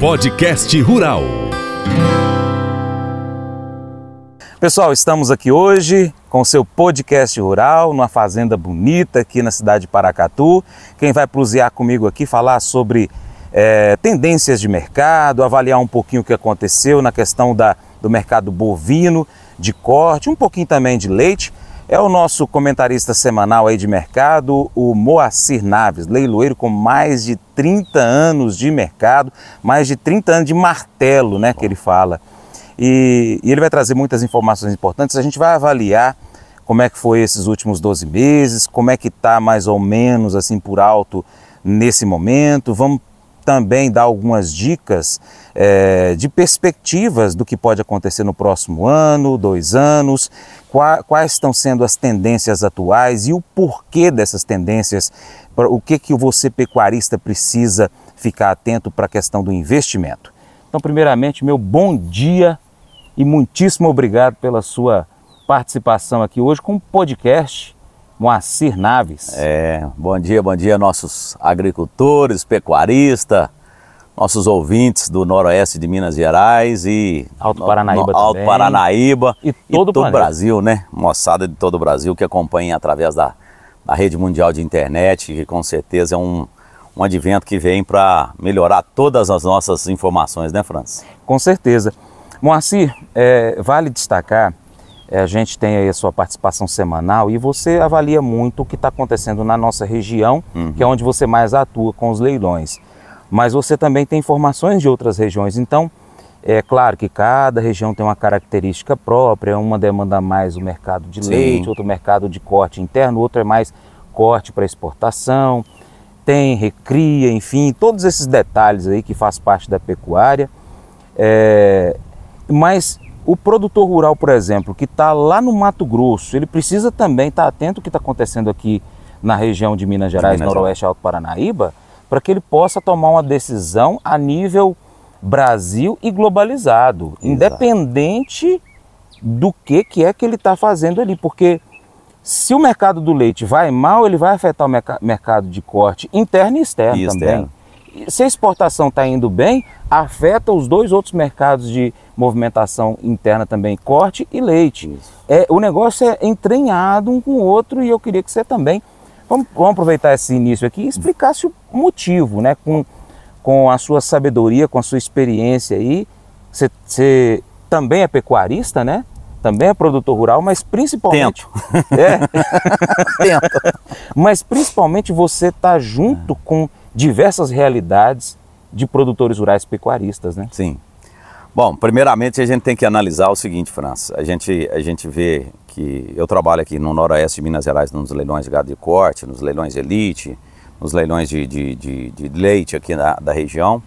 Podcast Rural. Pessoal, estamos aqui hoje com o seu podcast rural, numa fazenda bonita aqui na cidade de Paracatu. Quem vai plusear comigo aqui falar sobre é, tendências de mercado, avaliar um pouquinho o que aconteceu na questão da, do mercado bovino, de corte, um pouquinho também de leite. É o nosso comentarista semanal aí de mercado, o Moacir Naves, leiloeiro com mais de 30 anos de mercado, mais de 30 anos de martelo, né, que ele fala. E, e ele vai trazer muitas informações importantes. A gente vai avaliar como é que foi esses últimos 12 meses, como é que está mais ou menos assim por alto nesse momento. Vamos também dá algumas dicas é, de perspectivas do que pode acontecer no próximo ano, dois anos, qua, quais estão sendo as tendências atuais e o porquê dessas tendências, o que, que você pecuarista precisa ficar atento para a questão do investimento. Então, primeiramente, meu bom dia e muitíssimo obrigado pela sua participação aqui hoje com um podcast Moacir Naves. É, bom dia, bom dia nossos agricultores, pecuaristas, nossos ouvintes do noroeste de Minas Gerais e Alto Paranaíba, no, Alto Paranaíba e todo, e todo o Brasil, né? Moçada de todo o Brasil que acompanha através da, da rede mundial de internet, que com certeza é um, um advento que vem para melhorar todas as nossas informações, né, França? Com certeza. Moacir, é, vale destacar é, a gente tem aí a sua participação semanal e você avalia muito o que está acontecendo na nossa região, uhum. que é onde você mais atua com os leilões. Mas você também tem informações de outras regiões. Então, é claro que cada região tem uma característica própria, uma demanda mais o mercado de Sim. leite, outro mercado de corte interno, outro é mais corte para exportação, tem recria, enfim, todos esses detalhes aí que faz parte da pecuária. É... mas o produtor rural, por exemplo, que está lá no Mato Grosso, ele precisa também estar tá atento ao que está acontecendo aqui na região de Minas Gerais, de Minas Noroeste Alto Paranaíba, para que ele possa tomar uma decisão a nível Brasil e globalizado, Exato. independente do que, que é que ele está fazendo ali, porque se o mercado do leite vai mal, ele vai afetar o merc mercado de corte interno e externo e também se a exportação está indo bem, afeta os dois outros mercados de movimentação interna também, corte e leite. É, o negócio é entranhado um com o outro e eu queria que você também, vamos, vamos aproveitar esse início aqui explicasse o motivo, né? Com, com a sua sabedoria, com a sua experiência aí. Você, você também é pecuarista, né? Também é produtor rural, mas principalmente. Tento. É. Tento. Mas principalmente você está junto é. com diversas realidades de produtores rurais pecuaristas, né? Sim. Bom, primeiramente a gente tem que analisar o seguinte, França. A gente, a gente vê que eu trabalho aqui no Noroeste de Minas Gerais nos leilões de gado de corte, nos leilões elite, nos leilões de, de, de, de leite aqui na, da região.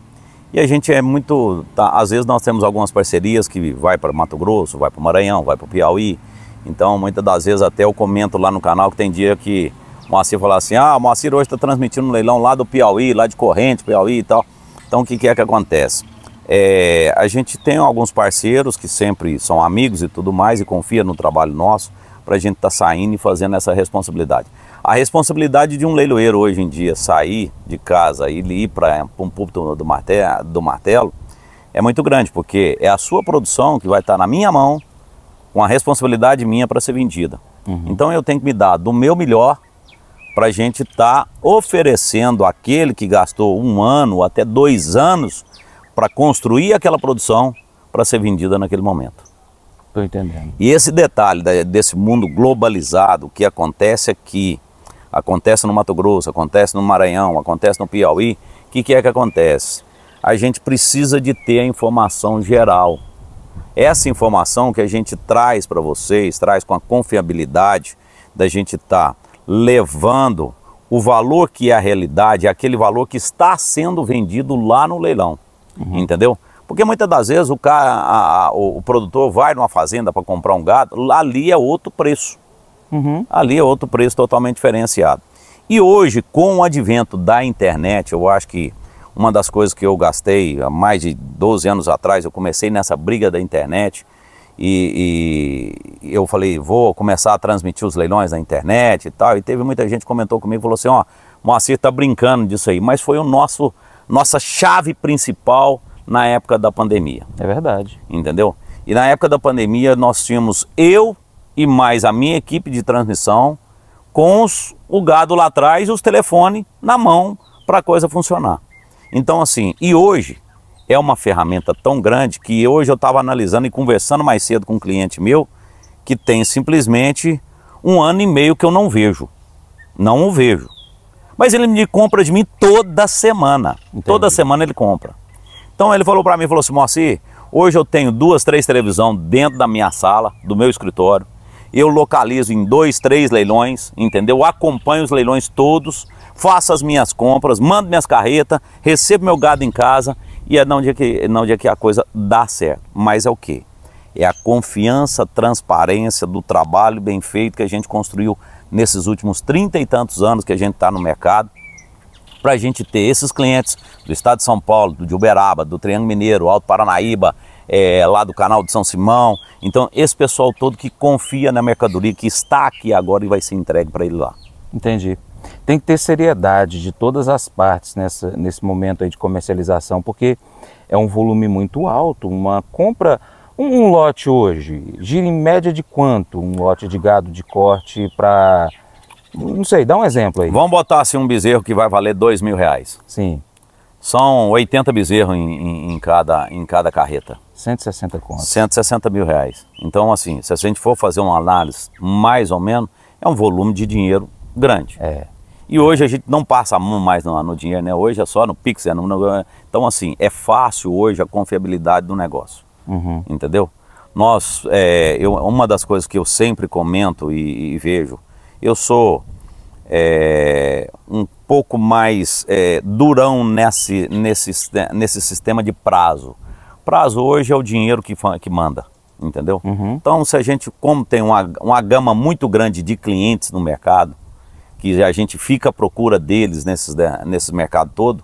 E a gente é muito. Tá, às vezes nós temos algumas parcerias que vai para Mato Grosso, vai para o Maranhão, vai para o Piauí. Então, muitas das vezes até eu comento lá no canal que tem dia que Moacir falar assim, ah, Moacir hoje está transmitindo um leilão lá do Piauí, lá de Corrente, Piauí e tal. Então o que, que é que acontece? É, a gente tem alguns parceiros que sempre são amigos e tudo mais e confia no trabalho nosso para a gente estar tá saindo e fazendo essa responsabilidade. A responsabilidade de um leiloeiro hoje em dia sair de casa e ir para um púlpito do martelo, do martelo é muito grande, porque é a sua produção que vai estar tá na minha mão, com a responsabilidade minha para ser vendida. Uhum. Então eu tenho que me dar do meu melhor para a gente estar tá oferecendo aquele que gastou um ano até dois anos para construir aquela produção para ser vendida naquele momento. Estou entendendo. E esse detalhe desse mundo globalizado, o que acontece aqui, acontece no Mato Grosso, acontece no Maranhão, acontece no Piauí, o que, que é que acontece? A gente precisa de ter a informação geral. Essa informação que a gente traz para vocês, traz com a confiabilidade da gente estar tá levando o valor que é a realidade, aquele valor que está sendo vendido lá no leilão. Uhum. Entendeu? Porque muitas das vezes o cara, a, a, o, produtor vai numa fazenda para comprar um gado, ali é outro preço. Uhum. Ali é outro preço totalmente diferenciado. E hoje, com o advento da internet, eu acho que uma das coisas que eu gastei há mais de 12 anos atrás, eu comecei nessa briga da internet, e, e, eu falei, vou começar a transmitir os leilões na internet e tal. E teve muita gente que comentou comigo, falou assim, ó, oh, Moacir tá brincando disso aí, mas foi o nosso nossa chave principal na época da pandemia. É verdade. Entendeu? E na época da pandemia nós tínhamos eu e mais a minha equipe de transmissão com os, o gado lá atrás e os telefones na mão para a coisa funcionar. Então assim, e hoje é uma ferramenta tão grande que hoje eu estava analisando e conversando mais cedo com um cliente meu que tem simplesmente um ano e meio que eu não vejo. Não o vejo. Mas ele me compra de mim toda semana. Entendi. Toda semana ele compra. Então ele falou para mim, falou assim, Moacir, hoje eu tenho duas, três televisão dentro da minha sala, do meu escritório. Eu localizo em dois, três leilões, entendeu? Acompanho os leilões todos, faço as minhas compras, mando minhas carretas, recebo meu gado em casa e é não dia é que, não é dia é que a coisa dá certo, mas é o que? É a confiança, transparência do trabalho bem feito que a gente construiu nesses últimos trinta e tantos anos que a gente está no mercado, para a gente ter esses clientes do estado de São Paulo, do de Uberaba, do Triângulo Mineiro, Alto Paranaíba, é, lá do canal de São Simão. Então, esse pessoal todo que confia na mercadoria que está aqui agora e vai ser entregue para ele lá. Entendi. Tem que ter seriedade de todas as partes nessa, nesse momento aí de comercialização, porque é um volume muito alto. Uma compra, um, um lote hoje, gira em média de quanto um lote de gado de corte para. Não sei, dá um exemplo aí. Vamos botar assim um bezerro que vai valer dois mil reais. Sim. São 80 bezerros em, em, em, cada, em cada carreta. 160 contas. 160 mil reais. Então, assim, se a gente for fazer uma análise mais ou menos, é um volume de dinheiro grande. É. E hoje a gente não passa a mão mais no, no dinheiro, né? Hoje é só no Pix. É no, no, é, então, assim, é fácil hoje a confiabilidade do negócio. Uhum. Entendeu? Nós, é, eu, uma das coisas que eu sempre comento e, e vejo, eu sou é, um pouco mais é, durão nesse, nesse, nesse sistema de prazo. Prazo hoje é o dinheiro que, que manda, entendeu? Uhum. Então, se a gente, como tem uma, uma gama muito grande de clientes no mercado, que a gente fica à procura deles nesses, nesse mercado todo,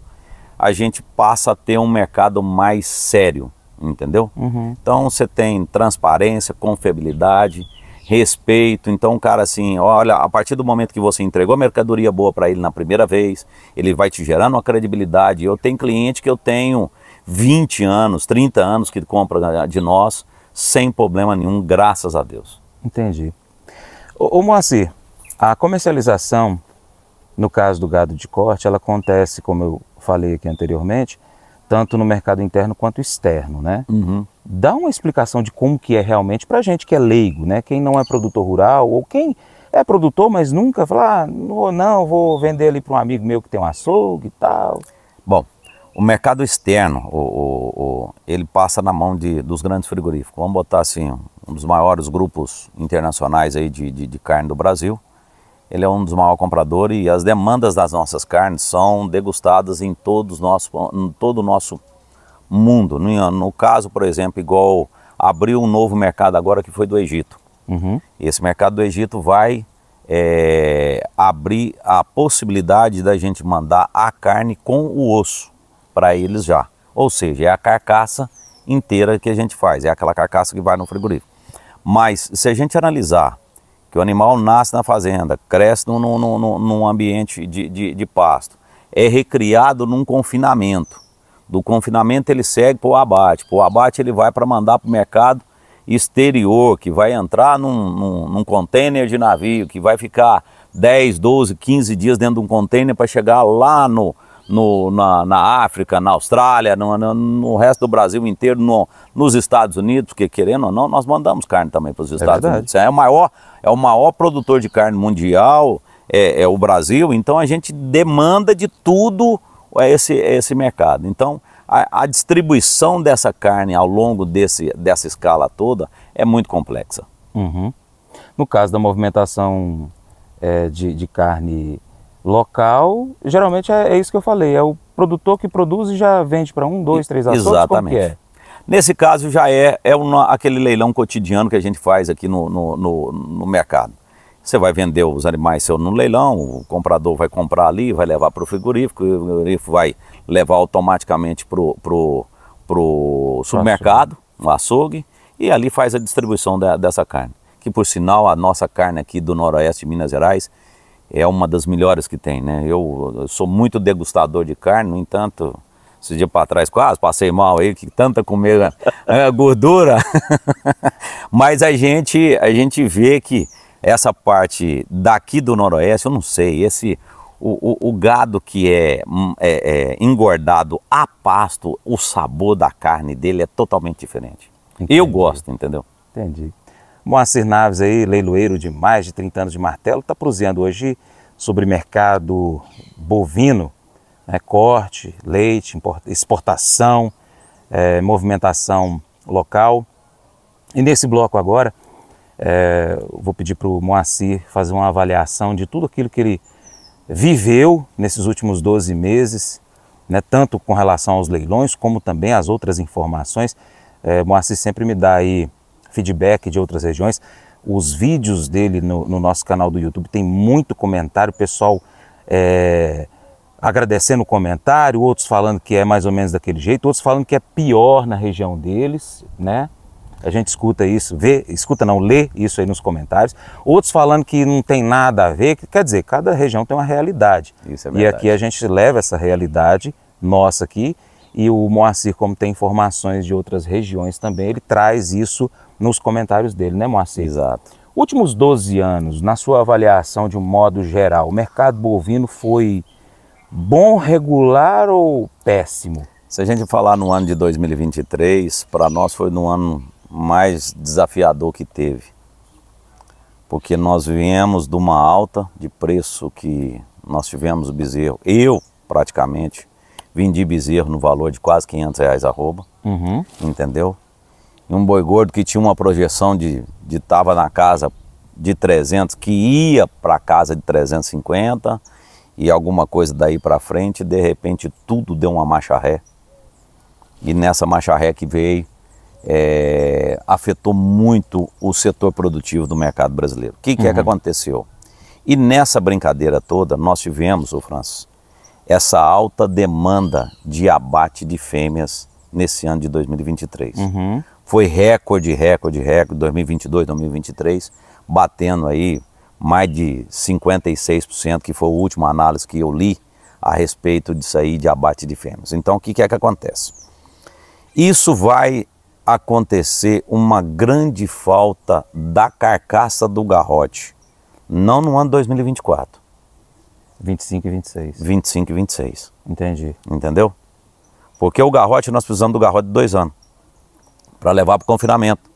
a gente passa a ter um mercado mais sério, entendeu? Uhum. Então você tem transparência, confiabilidade, respeito. Então, o cara, assim, olha, a partir do momento que você entregou mercadoria boa para ele na primeira vez, ele vai te gerando uma credibilidade. Eu tenho cliente que eu tenho 20 anos, 30 anos que compra de nós, sem problema nenhum, graças a Deus. Entendi. Ô, ô Moacir, a comercialização, no caso do gado de corte, ela acontece, como eu falei aqui anteriormente, tanto no mercado interno quanto externo, né? Uhum. Dá uma explicação de como que é realmente para gente que é leigo, né? Quem não é produtor rural ou quem é produtor, mas nunca fala, ah, não, não, vou vender ali para um amigo meu que tem um açougue e tal. Bom, o mercado externo, o, o, o, ele passa na mão de, dos grandes frigoríficos. Vamos botar assim, um dos maiores grupos internacionais aí de, de, de carne do Brasil, ele é um dos maiores compradores e as demandas das nossas carnes são degustadas em, todos nosso, em todo o nosso mundo. No, no, caso, por exemplo, igual abriu um novo mercado agora que foi do Egito. Uhum. Esse mercado do Egito vai é, abrir a possibilidade da gente mandar a carne com o osso para eles já. Ou seja, é a carcaça inteira que a gente faz, é aquela carcaça que vai no frigorífico. Mas se a gente analisar que o animal nasce na fazenda, cresce num, num, num, num ambiente de, de, de, pasto, é recriado num confinamento. Do confinamento ele segue para o abate, para o abate ele vai para mandar para o mercado exterior, que vai entrar num, num, num container de navio, que vai ficar 10, 12, 15 dias dentro de um container para chegar lá no, no, na, na, África, na Austrália, no, no, no resto do Brasil inteiro, no, nos Estados Unidos, porque querendo ou não, nós mandamos carne também para os é Estados é Unidos. É o, maior, é o maior produtor de carne mundial, é, é o Brasil, então a gente demanda de tudo é, esse, esse mercado. Então a, a distribuição dessa carne ao longo desse, dessa escala toda é muito complexa. Uhum. No caso da movimentação é, de, de carne Local, geralmente é, é, isso que eu falei, é o produtor que produz e já vende para um, dois, três açougues, é? Exatamente. Como é? Nesse caso já é, é um, aquele leilão cotidiano que a gente faz aqui no, no, no, no mercado. Você vai vender os animais seu no leilão, o comprador vai comprar ali, vai levar para o frigorífico, o frigorífico vai levar automaticamente para o pro, pro supermercado, no açougue, e ali faz a distribuição da, dessa carne. Que por sinal, a nossa carne aqui do Noroeste de Minas Gerais é uma das melhores que tem, né? Eu, sou muito degustador de carne, no entanto, esses dias para trás quase passei mal aí, que tanta comer é, gordura. Mas a gente, a gente vê que essa parte daqui do Noroeste, eu não sei, esse o, o, o gado que é, hum, é, é, engordado a pasto, o sabor da carne dele é totalmente diferente. Entendi. Eu gosto, entendeu? Entendi. Moacir Naves, aí, leiloeiro de mais de 30 anos de martelo, está prosseando hoje sobre mercado bovino, né, corte, leite, exportação, é, movimentação local. E nesse bloco agora, é, vou pedir para o Moacir fazer uma avaliação de tudo aquilo que ele viveu nesses últimos 12 meses, né, tanto com relação aos leilões como também as outras informações. É, Moacir sempre me dá aí feedback de outras regiões. Os vídeos dele no, no nosso canal do YouTube tem muito comentário, pessoal é, agradecendo o comentário, outros falando que é mais ou menos daquele jeito, outros falando que é pior na região deles, né? A gente escuta isso, vê, escuta não, lê isso aí nos comentários. Outros falando que não tem nada a ver, quer dizer, cada região tem uma realidade. Isso é verdade. E aqui a gente leva essa realidade nossa aqui e o Moacir, como tem informações de outras regiões também, ele traz isso nos comentários dele, né, Moacir? Exato. Últimos 12 anos, na sua avaliação de um modo geral, o mercado bovino foi bom, regular ou péssimo? Se a gente falar no ano de 2023, para nós foi no ano mais desafiador que teve. Porque nós viemos de uma alta de preço que nós tivemos o bezerro. Eu, praticamente, vendi bezerro no valor de quase 500 reais arroba, uhum. entendeu? e um boi gordo que tinha uma projeção de estava na casa de 300, que ia para casa de 350 e alguma coisa daí para frente, de repente tudo deu uma marcha ré. E nessa marcha ré que veio, é, afetou muito o setor produtivo do mercado brasileiro. O que, que uhum. é que uhum. aconteceu? E nessa brincadeira toda, nós tivemos, o Francis, essa alta demanda de abate de fêmeas nesse ano de 2023. Uhum. Foi recorde, recorde, recorde, 2022, 2023, batendo aí mais de 56%, que foi a última análise que eu li a respeito disso aí de abate de fêmeas. Então, o que, que é que acontece? Isso vai acontecer uma grande falta da carcaça do garrote, não no ano 2024. 25 e 26. 25 e 26. Entendi. Entendeu? Porque o garrote, nós precisamos do garrote de dois anos para levar para o confinamento,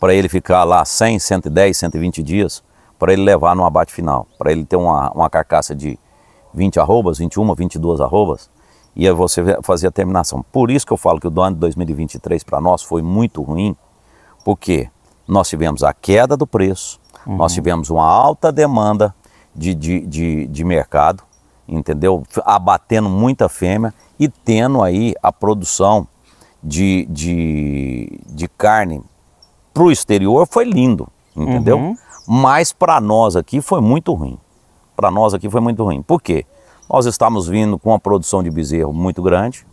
para ele ficar lá 100, 110, 120 dias, para ele levar no abate final, para ele ter uma, uma carcaça de 20 arrobas, 21, 22 arrobas, e aí você fazer a terminação. Por isso que eu falo que o ano de 2023 para nós foi muito ruim, porque nós tivemos a queda do preço, uhum. nós tivemos uma alta demanda de, de, de, de mercado, entendeu? Abatendo muita fêmea e tendo aí a produção de, de, de carne para o exterior foi lindo, entendeu? Uhum. Mas para nós aqui foi muito ruim. Para nós aqui foi muito ruim. Por quê? Nós estamos vindo com uma produção de bezerro muito grande,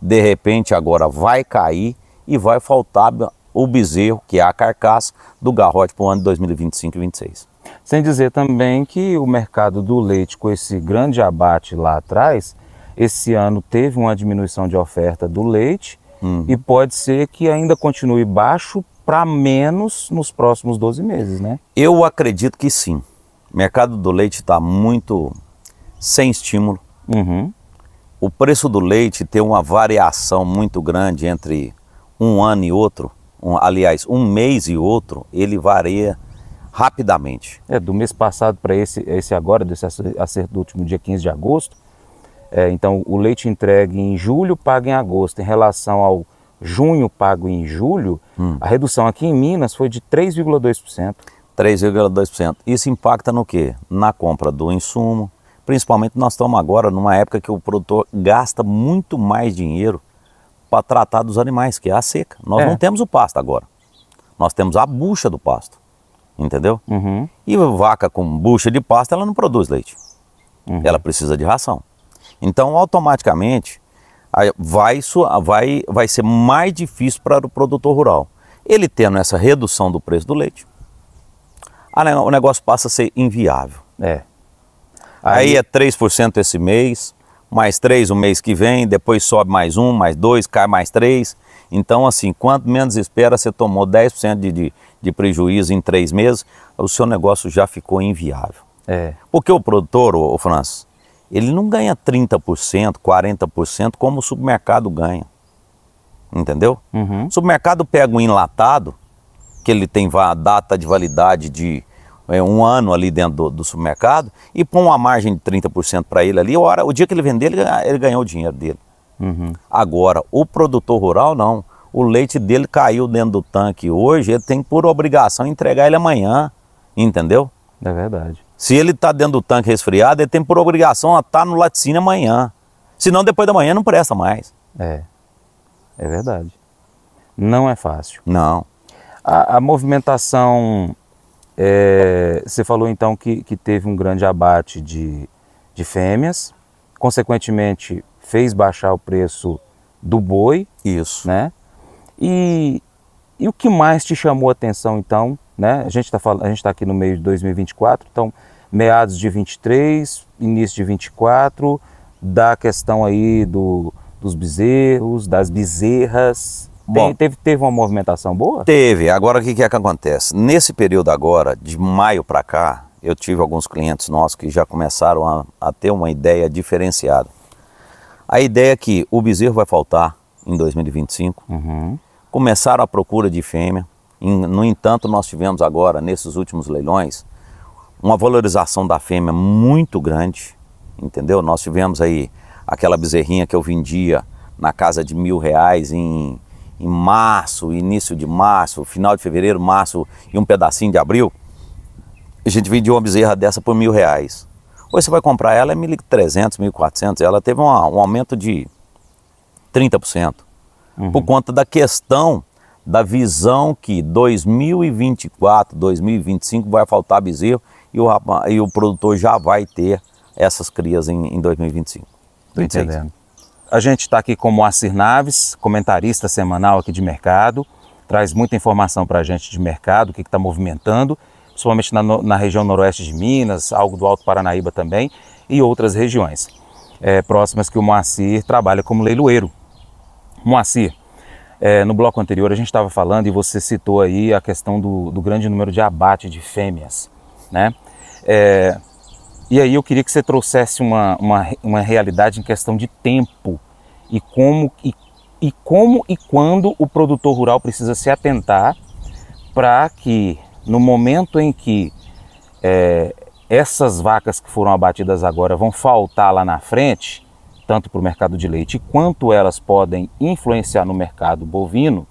de repente agora vai cair e vai faltar o bezerro, que é a carcaça, do garrote para o ano de 2025 e 2026. Sem dizer também que o mercado do leite, com esse grande abate lá atrás, esse ano teve uma diminuição de oferta do leite hum. e pode ser que ainda continue baixo para menos nos próximos 12 meses, né? Eu acredito que sim. O mercado do leite está muito sem estímulo. Uhum. O preço do leite tem uma variação muito grande entre um ano e outro, um, aliás, um mês e outro, ele varia rapidamente? É, do mês passado para esse, esse agora, desse acerto do último dia 15 de agosto, é, então o leite entregue em julho paga em agosto. Em relação ao junho pago em julho, hum. a redução aqui em Minas foi de 3,2%. 3,2%. Isso impacta no quê? Na compra do insumo, principalmente nós estamos agora numa época que o produtor gasta muito mais dinheiro para tratar dos animais, que é a seca. Nós é. não temos o pasto agora. Nós temos a bucha do pasto entendeu? Uhum. E vaca com bucha de pasta, ela não produz leite. Uhum. Ela precisa de ração. Então, automaticamente, vai, vai, vai ser mais difícil para o produtor rural. Ele tendo essa redução do preço do leite, o negócio passa a ser inviável. É. Aí, Aí é 3% esse mês, mais 3 o mês que vem, depois sobe mais um, mais dois, cai mais três. Então, assim, quanto menos espera, você tomou 10% de, de, de prejuízo em três meses, o seu negócio já ficou inviável. É. Porque o produtor, o, o França, ele não ganha 30%, 40% como o supermercado ganha. Entendeu? Uhum. O supermercado pega um enlatado, que ele tem a data de validade de é, um ano ali dentro do, do, supermercado, e põe uma margem de 30% para ele ali, hora, o dia que ele vender, ele, ele ganhou o dinheiro dele. Uhum. Agora, o produtor rural não o leite dele caiu dentro do tanque hoje, ele tem por obrigação entregar ele amanhã, entendeu? É verdade. Se ele está dentro do tanque resfriado, ele tem por obrigação estar tá no laticínio amanhã. Senão depois da manhã não presta mais. É, é verdade. Não é fácil. Não. A, a movimentação, é, você falou então que, que teve um grande abate de, de fêmeas, consequentemente fez baixar o preço do boi. Isso. Né? E, e o que mais te chamou a atenção então? Né? A gente está tá aqui no meio de 2024, então meados de 23, início de 24, da questão aí do, dos bezerros, das bezerras. Bom, Tem, teve, teve uma movimentação boa? Teve. Agora o que, que é que acontece? Nesse período agora, de maio para cá, eu tive alguns clientes nossos que já começaram a, a ter uma ideia diferenciada. A ideia é que o bezerro vai faltar em 2025. Uhum. Começaram a procura de fêmea. No entanto, nós tivemos agora, nesses últimos leilões, uma valorização da fêmea muito grande, entendeu? Nós tivemos aí aquela bezerrinha que eu vendia na casa de mil reais em, em março, início de março, final de fevereiro, março e um pedacinho de abril. A gente vendia uma bezerra dessa por mil reais. Hoje você vai comprar ela é 1.300, 1.400. Ela teve um, um aumento de 30% uhum. por conta da questão da visão que 2024, 2025 vai faltar bezerro e o, e o produtor já vai ter essas crias em, em 2025. Estou entendendo. A gente está aqui com o Moacir Naves, comentarista semanal aqui de mercado, traz muita informação para a gente de mercado, o que está movimentando, principalmente na, na, região noroeste de Minas, algo do Alto Paranaíba também e outras regiões é, próximas que o Moacir trabalha como leiloeiro. Moacir, é, no bloco anterior a gente estava falando e você citou aí a questão do, do grande número de abate de fêmeas, né? É, e aí eu queria que você trouxesse uma, uma, uma realidade em questão de tempo e como e, e como e quando o produtor rural precisa se atentar para que no momento em que é, essas vacas que foram abatidas agora vão faltar lá na frente, tanto para o mercado de leite, quanto elas podem influenciar no mercado bovino,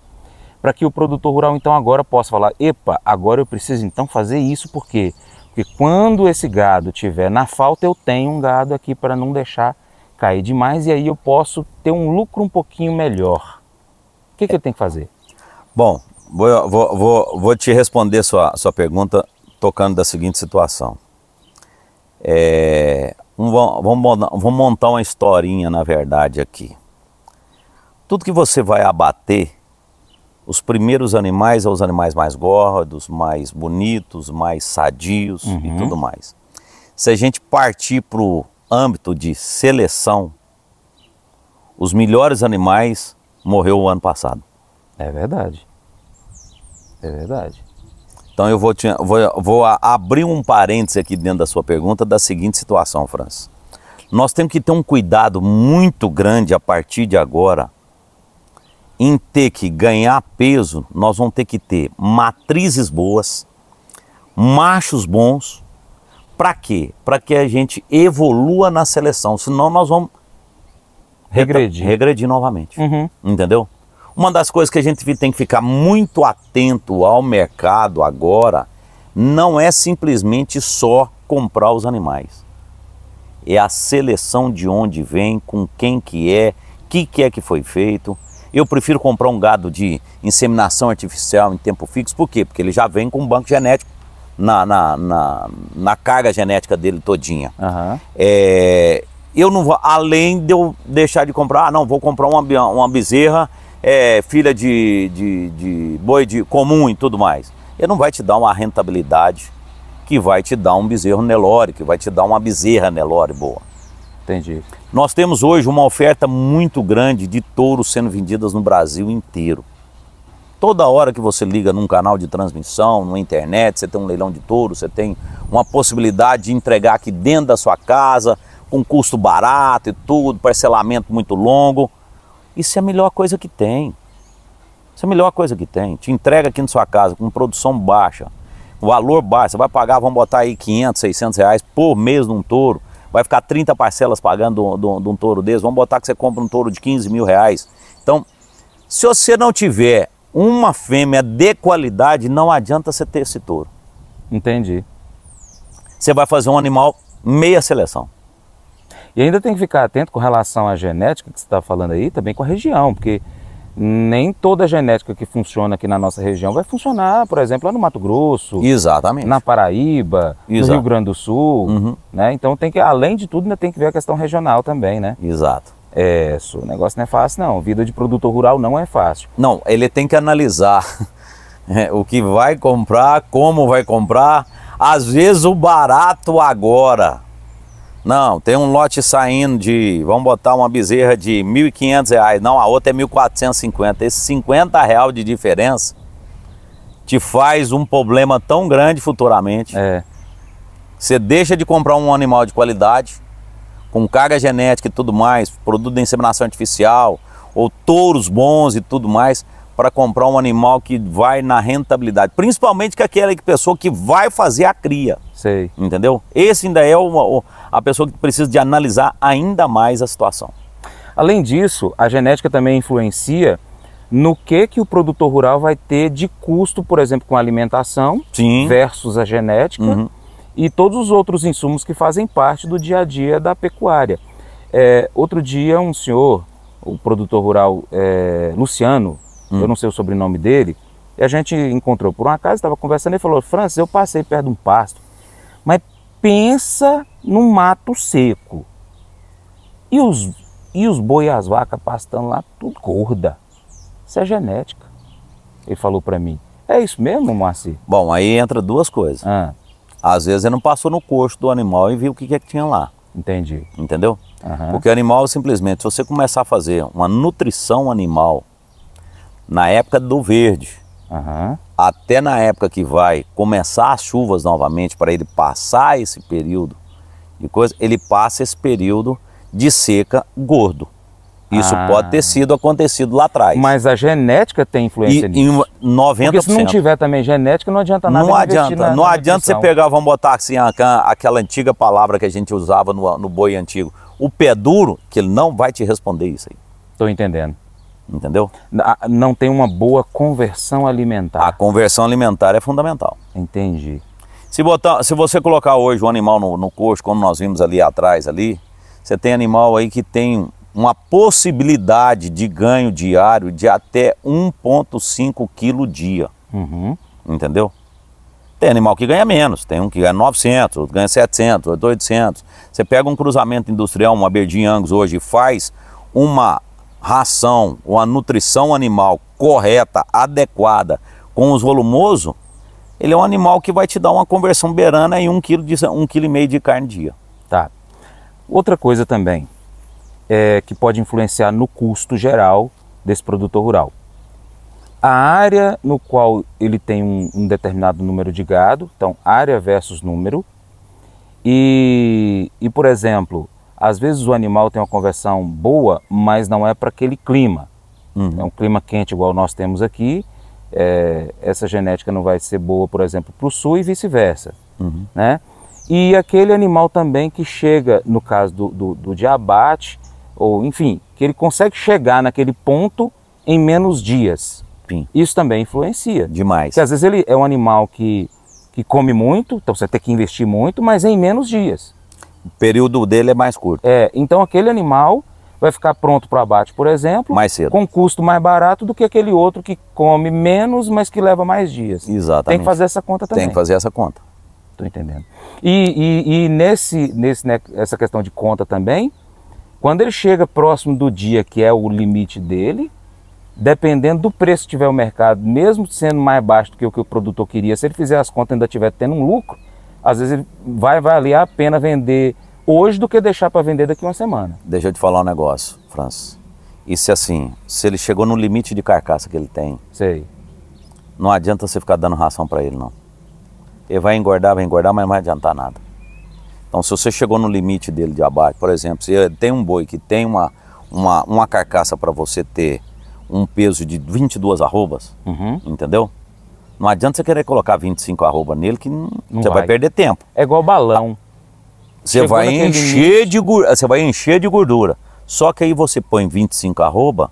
para que o produtor rural então agora possa falar: epa, agora eu preciso então fazer isso, por quê? Porque quando esse gado tiver na falta, eu tenho um gado aqui para não deixar cair demais e aí eu posso ter um lucro um pouquinho melhor. O que, que eu tenho que fazer? Bom, vou, vou, vou, vou te responder sua, sua pergunta tocando da seguinte situação. É, Vamos, vamos montar uma historinha, na verdade, aqui. Tudo que você vai abater, os primeiros animais são os animais mais gordos mais bonitos, mais sadios uhum. e tudo mais. Se a gente partir para o âmbito de seleção, os melhores animais morreu o ano passado. É verdade. É verdade. Então eu vou, te, vou, vou abrir um parêntese aqui dentro da sua pergunta da seguinte situação, França. Nós temos que ter um cuidado muito grande a partir de agora em ter que ganhar peso, nós vamos ter que ter matrizes boas, machos bons. Para quê? Para que a gente evolua na seleção, senão nós vamos regredir, regredir novamente. Uhum. Entendeu? Uma das coisas que a gente tem que ficar muito atento ao mercado agora não é simplesmente só comprar os animais. É a seleção de onde vem, com quem que é, que que é que foi feito. Eu prefiro comprar um gado de inseminação artificial em tempo fixo, por quê? Porque ele já vem com um banco genético na, na, na, na carga genética dele todinha. Uhum. É, eu não vou, além de eu deixar de comprar, ah, não, vou comprar uma, uma bezerra é, filha de, de, de boi de comum e tudo mais. Ele não vai te dar uma rentabilidade que vai te dar um bezerro Nelore, que vai te dar uma bezerra Nelore boa. Entendi. Nós temos hoje uma oferta muito grande de touros sendo vendidas no Brasil inteiro. Toda hora que você liga num canal de transmissão, na internet, você tem um leilão de touros, você tem uma possibilidade de entregar aqui dentro da sua casa, com custo barato e tudo, parcelamento muito longo. Isso é a melhor coisa que tem. Isso é a melhor coisa que tem. Te entrega aqui na sua casa com produção baixa, valor baixo. Você vai pagar, vamos botar aí 500, 600 reais por mês num touro. Vai ficar 30 parcelas pagando de um touro desse. Vamos botar que você compra um touro de 15 mil reais. Então, se você não tiver uma fêmea de qualidade, não adianta você ter esse touro. Entendi. Você vai fazer um animal meia seleção. E ainda tem que ficar atento com relação à genética que você está falando aí, também com a região, porque nem toda genética que funciona aqui na nossa região vai funcionar, por exemplo, lá no Mato Grosso. Exatamente. Na Paraíba, Exato. no Rio Grande do Sul. Uhum. Né? Então tem que, além de tudo, ainda tem que ver a questão regional também, né? Exato. É, o negócio não é fácil, não. Vida de produtor rural não é fácil. Não, ele tem que analisar é, o que vai comprar, como vai comprar. Às vezes o barato agora não, tem um lote saindo de, vamos botar uma bezerra de R$ 1.500, não, a outra é R$ 1.450. Esse 50 real de diferença te faz um problema tão grande futuramente. É. Você deixa de comprar um animal de qualidade, com carga genética e tudo mais, produto de inseminação artificial, ou touros bons e tudo mais, para comprar um animal que vai na rentabilidade, principalmente com aquela pessoa que vai fazer a cria. Sei. Entendeu? Esse ainda é uma, a pessoa que precisa de analisar ainda mais a situação. Além disso, a genética também influencia no que que o produtor rural vai ter de custo, por exemplo, com a alimentação Sim. versus a genética uhum. e todos os outros insumos que fazem parte do dia a dia da pecuária. É, outro dia, um senhor, o produtor rural é, Luciano, uhum. eu não sei o sobrenome dele, e a gente encontrou por uma casa, estava conversando, ele falou, Francis, eu passei perto de um pasto, mas pensa num mato seco. E os, e os boi e as vacas pastando lá, tudo gorda. Isso é genética. Ele falou para mim. É isso mesmo, Moacir? Bom, aí entra duas coisas. Ah. Às vezes ele não passou no coxo do animal e viu o que, que, é que tinha lá. Entendi. Entendeu? Uhum. Porque o animal, simplesmente, se você começar a fazer uma nutrição animal na época do verde, uhum até na época que vai começar as chuvas novamente, para ele passar esse período de coisa, ele passa esse período de seca gordo. Isso ah. pode ter sido acontecido lá atrás. Mas a genética tem influência e, nisso. Em 90%. Porque se não tiver também genética, não adianta nada. Não adianta. Na, não na adianta você pegar, vamos botar assim, aquela antiga palavra que a gente usava no, no boi antigo. O pé duro, que ele não vai te responder isso aí. Estou entendendo entendeu? Não tem uma boa conversão alimentar. A conversão alimentar é fundamental. Entendi. Se, botar, se você colocar hoje o um animal no, no coxo, como nós vimos ali atrás, ali, você tem animal aí que tem uma possibilidade de ganho diário de até 1,5 quilo dia. Uhum. Entendeu? Tem animal que ganha menos, tem um que ganha 900, outro ganha 700, outro 800. Você pega um cruzamento industrial, uma Berdin Angus hoje, faz uma ração, ou a nutrição animal correta, adequada, com os volumoso, ele é um animal que vai te dar uma conversão beirana em um quilo, de, um quilo e meio de carne dia. Tá. Outra coisa também é, que pode influenciar no custo geral desse produtor rural. A área no qual ele tem um, um determinado número de gado, então área versus número, e, e por exemplo, às vezes o animal tem uma conversão boa, mas não é para aquele clima. Uhum. É um clima quente igual nós temos aqui. É, essa genética não vai ser boa, por exemplo, para o sul e vice-versa. Uhum. Né? E aquele animal também que chega, no caso do, do, do de abate, ou enfim, que ele consegue chegar naquele ponto em menos dias. Sim. Isso também influencia. Demais. Porque às vezes ele é um animal que, que come muito, então você tem que investir muito, mas é em menos dias. O período dele é mais curto. É, então aquele animal vai ficar pronto para abate, por exemplo, mais cedo. com custo mais barato do que aquele outro que come menos, mas que leva mais dias. Exatamente. Tem que fazer essa conta também. Tem que fazer essa conta. Estou entendendo. E, e, e, nesse, nesse, né, essa questão de conta também, quando ele chega próximo do dia que é o limite dele, dependendo do preço que tiver o mercado, mesmo sendo mais baixo do que o que o produtor queria, se ele fizer as contas e ainda tiver tendo um lucro, às vezes ele vai valer é a pena vender hoje do que deixar para vender daqui uma semana. Deixa eu te falar um negócio, França. E se é assim, se ele chegou no limite de carcaça que ele tem, sei. Não adianta você ficar dando ração para ele não. Ele vai engordar, vai engordar, mas não vai adiantar nada. Então, se você chegou no limite dele de abate, por exemplo, se tem um boi que tem uma uma, uma carcaça para você ter um peso de 22 arrobas, uhum. entendeu? Não adianta você querer colocar 25 arroba nele que não, você vai. vai. perder tempo. É igual balão. Você vai, encher de, você vai encher de gordura. Só que aí você põe 25 arroba,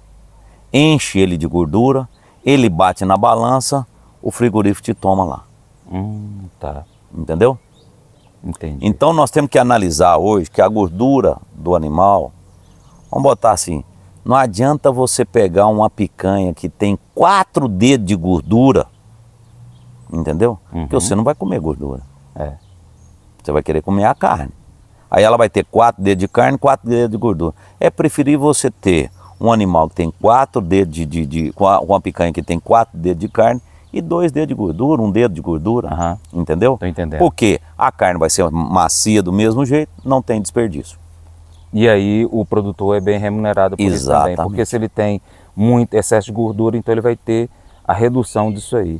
enche ele de gordura, ele bate na balança, o frigorífico te toma lá. Hum, tá. Entendeu? Entendi. Então nós temos que analisar hoje que a gordura do animal, vamos botar assim, não adianta você pegar uma picanha que tem quatro dedos de gordura Entendeu? Uhum. Porque você não vai comer gordura. É. Você vai querer comer a carne. Aí ela vai ter quatro dedos de carne, quatro dedos de gordura. É preferir você ter um animal que tem quatro dedos de, de, de com, a, com a picanha que tem quatro dedos de carne e dois dedos de gordura, um dedo de gordura, uhum. entendeu? Estou entendendo. Porque a carne vai ser macia do mesmo jeito, não tem desperdício. E aí o produtor é bem remunerado por Exatamente. isso também, porque se ele tem muito excesso de gordura, então ele vai ter a redução disso aí.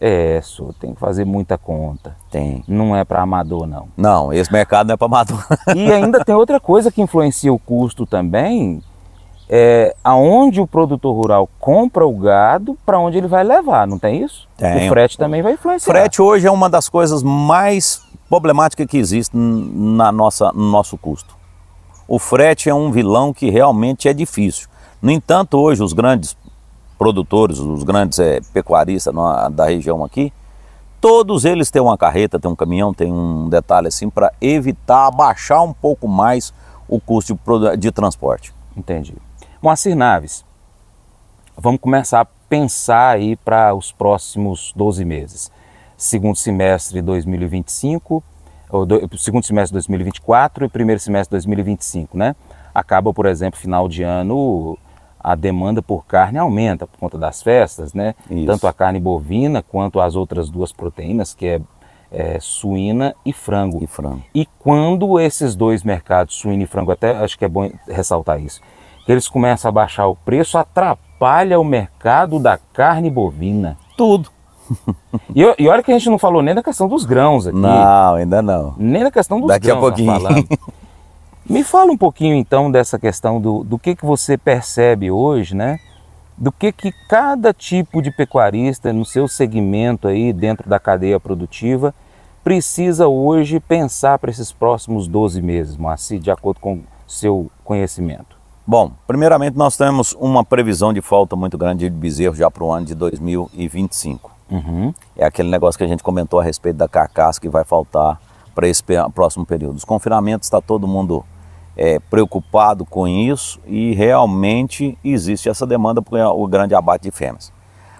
É, só tem que fazer muita conta. Tem. Não é para amador, não. Não, esse mercado não é para amador. e ainda tem outra coisa que influencia o custo também, é aonde o produtor rural compra o gado, para onde ele vai levar, não tem isso? Tem. O frete também vai influenciar. Frete hoje é uma das coisas mais problemáticas que existe na nossa, no nosso custo. O frete é um vilão que realmente é difícil. No entanto, hoje os grandes produtores, os grandes é, pecuaristas na, da região aqui, todos eles têm uma carreta, têm um caminhão, tem um detalhe assim para evitar abaixar um pouco mais o custo de, de transporte. Entendi. Moacir Naves, vamos começar a pensar aí para os próximos 12 meses. Segundo semestre de 2025, ou do, segundo semestre de 2024 e primeiro semestre de 2025, né? Acaba, por exemplo, final de ano a demanda por carne aumenta por conta das festas, né? Isso. Tanto a carne bovina quanto as outras duas proteínas, que é, é, suína e frango. E frango. E quando esses dois mercados, suína e frango, até acho que é bom ressaltar isso, que eles começam a baixar o preço, atrapalha o mercado da carne bovina. Tudo. E, e, olha que a gente não falou nem da questão dos grãos aqui. Não, ainda não. Nem da questão dos Daqui grãos. Daqui tá a pouquinho. Me fala um pouquinho então dessa questão do, do que, que você percebe hoje, né? Do que, que cada tipo de pecuarista no seu segmento aí dentro da cadeia produtiva precisa hoje pensar para esses próximos 12 meses, Moacir, de acordo com seu conhecimento? Bom, primeiramente nós temos uma previsão de falta muito grande de bezerro já para o ano de 2025. Uhum. É aquele negócio que a gente comentou a respeito da carcaça que vai faltar para esse próximo período. Os confinamentos está todo mundo é, preocupado com isso e realmente existe essa demanda por é o grande abate de fêmeas.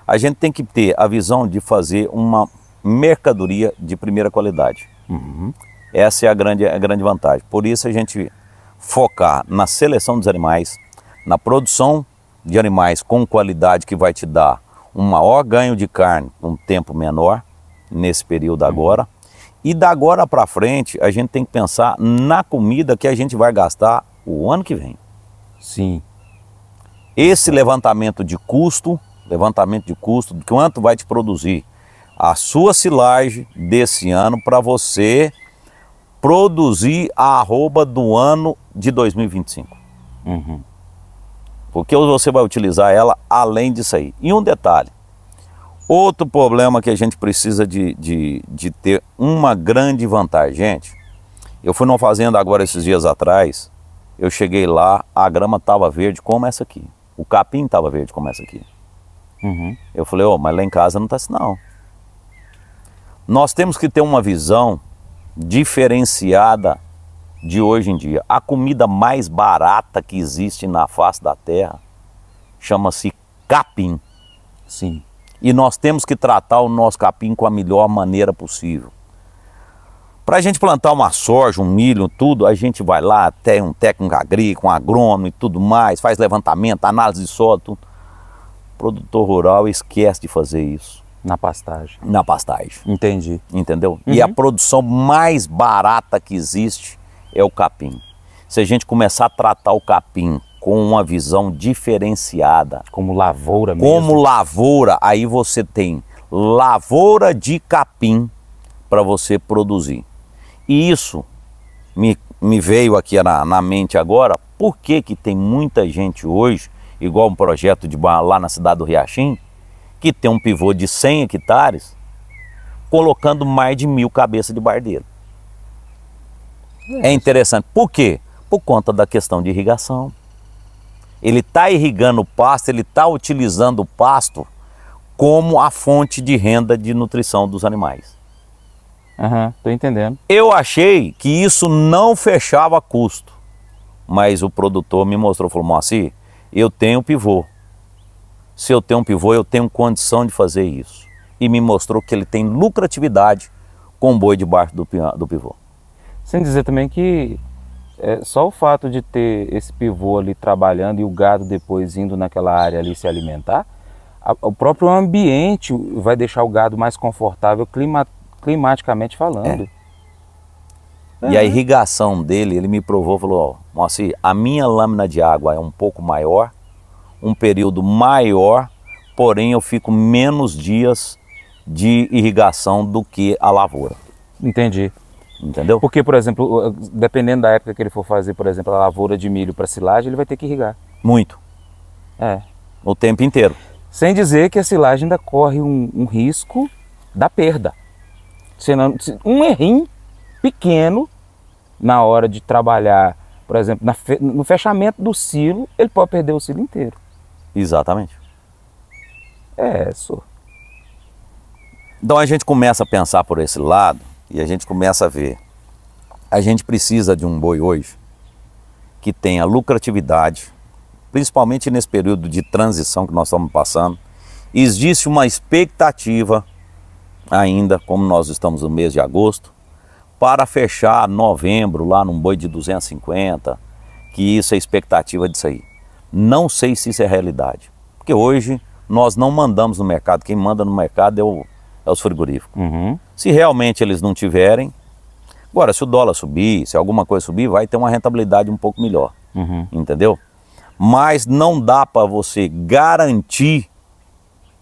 A gente tem que ter a visão de fazer uma mercadoria de primeira qualidade. Uhum. Essa é a grande, a grande vantagem. Por isso a gente focar na seleção dos animais, na produção de animais com qualidade que vai te dar um maior ganho de carne, um tempo menor nesse período uhum. agora. Uhum e da agora para frente, a gente tem que pensar na comida que a gente vai gastar o ano que vem. Sim. Esse levantamento de custo, levantamento de custo, de quanto vai te produzir a sua silagem desse ano para você produzir a arroba do ano de 2025. Uhum. Porque você vai utilizar ela além disso aí. E um detalhe, Outro problema que a gente precisa de, de, de ter uma grande vantagem. Gente, eu fui numa fazenda agora esses dias atrás, eu cheguei lá, a grama estava verde como essa aqui. O capim estava verde como essa aqui. Uhum. Eu falei, oh, mas lá em casa não está assim não. Nós temos que ter uma visão diferenciada de hoje em dia. A comida mais barata que existe na face da terra chama-se capim. Sim. E nós temos que tratar o nosso capim com a melhor maneira possível. Para a gente plantar uma soja, um milho, tudo, a gente vai lá, tem um técnico agrícola, um agrônomo e tudo mais, faz levantamento, análise de solo, tudo. O produtor rural esquece de fazer isso. Na pastagem. Na pastagem. Entendi. Entendeu? Uhum. E a uhum. produção mais barata que existe é o capim. Se a gente começar a tratar o capim com uma visão diferenciada. Como lavoura mesmo. Como lavoura, aí você tem lavoura de capim para você produzir. E isso me, me veio aqui na, na mente agora, por que, que tem muita gente hoje, igual um projeto de lá na cidade do Riachim, que tem um pivô de 100 hectares, colocando mais de mil cabeças de bardeiro. É, é interessante. Por quê? Por conta da questão de irrigação, ele está irrigando o pasto, ele está utilizando o pasto como a fonte de renda de nutrição dos animais. Aham, uhum, tô entendendo. Eu achei que isso não fechava custo, mas o produtor me mostrou, falou, Moacir, eu tenho pivô. Se eu tenho um pivô, eu tenho condição de fazer isso. E me mostrou que ele tem lucratividade com o boi debaixo do, do pivô. Sem dizer também que é, só o fato de ter esse pivô ali trabalhando e o gado depois indo naquela área ali se alimentar, a, o próprio ambiente vai deixar o gado mais confortável clima, climaticamente falando. É. Uhum. E a irrigação dele, ele me provou, falou, ó, Moacir, a minha lâmina de água é um pouco maior, um período maior, porém eu fico menos dias de irrigação do que a lavoura. Entendi. Entendeu? Porque, por exemplo, dependendo da época que ele for fazer, por exemplo, a lavoura de milho para silagem, ele vai ter que irrigar. Muito. É. O tempo inteiro. Sem dizer que a silagem ainda corre um, um risco da perda. Senão, um errinho pequeno na hora de trabalhar, por exemplo, fe no fechamento do silo, ele pode perder o silo inteiro. Exatamente. É, isso. Então a gente começa a pensar por esse lado e a gente começa a ver. A gente precisa de um boi hoje que tenha lucratividade, principalmente nesse período de transição que nós estamos passando. Existe uma expectativa ainda, como nós estamos no mês de agosto, para fechar novembro lá num boi de 250, que isso é expectativa disso aí. Não sei se isso é realidade, porque hoje nós não mandamos no mercado, quem manda no mercado é o aos é frigoríficos. Uhum. Se realmente eles não tiverem, agora se o dólar subir, se alguma coisa subir, vai ter uma rentabilidade um pouco melhor, uhum. entendeu? Mas não dá para você garantir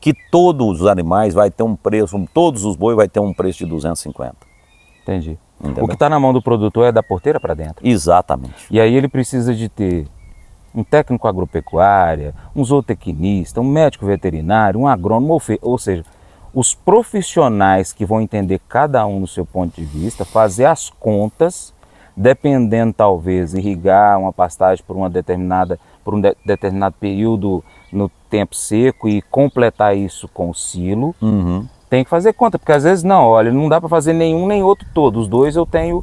que todos os animais vai ter um preço, todos os bois vai ter um preço de 250. Entendi. Entendeu? O que está na mão do produtor é da porteira para dentro. Exatamente. E aí ele precisa de ter um técnico agropecuária, um zootecnista, um médico veterinário, um agrônomo, ou, ou seja, os profissionais que vão entender cada um no seu ponto de vista, fazer as contas, dependendo talvez irrigar uma pastagem por uma determinada por um de, determinado período no tempo seco e completar isso com o silo. Uhum. Tem que fazer conta, porque às vezes não, olha, não dá para fazer nenhum nem outro todo. Os dois eu tenho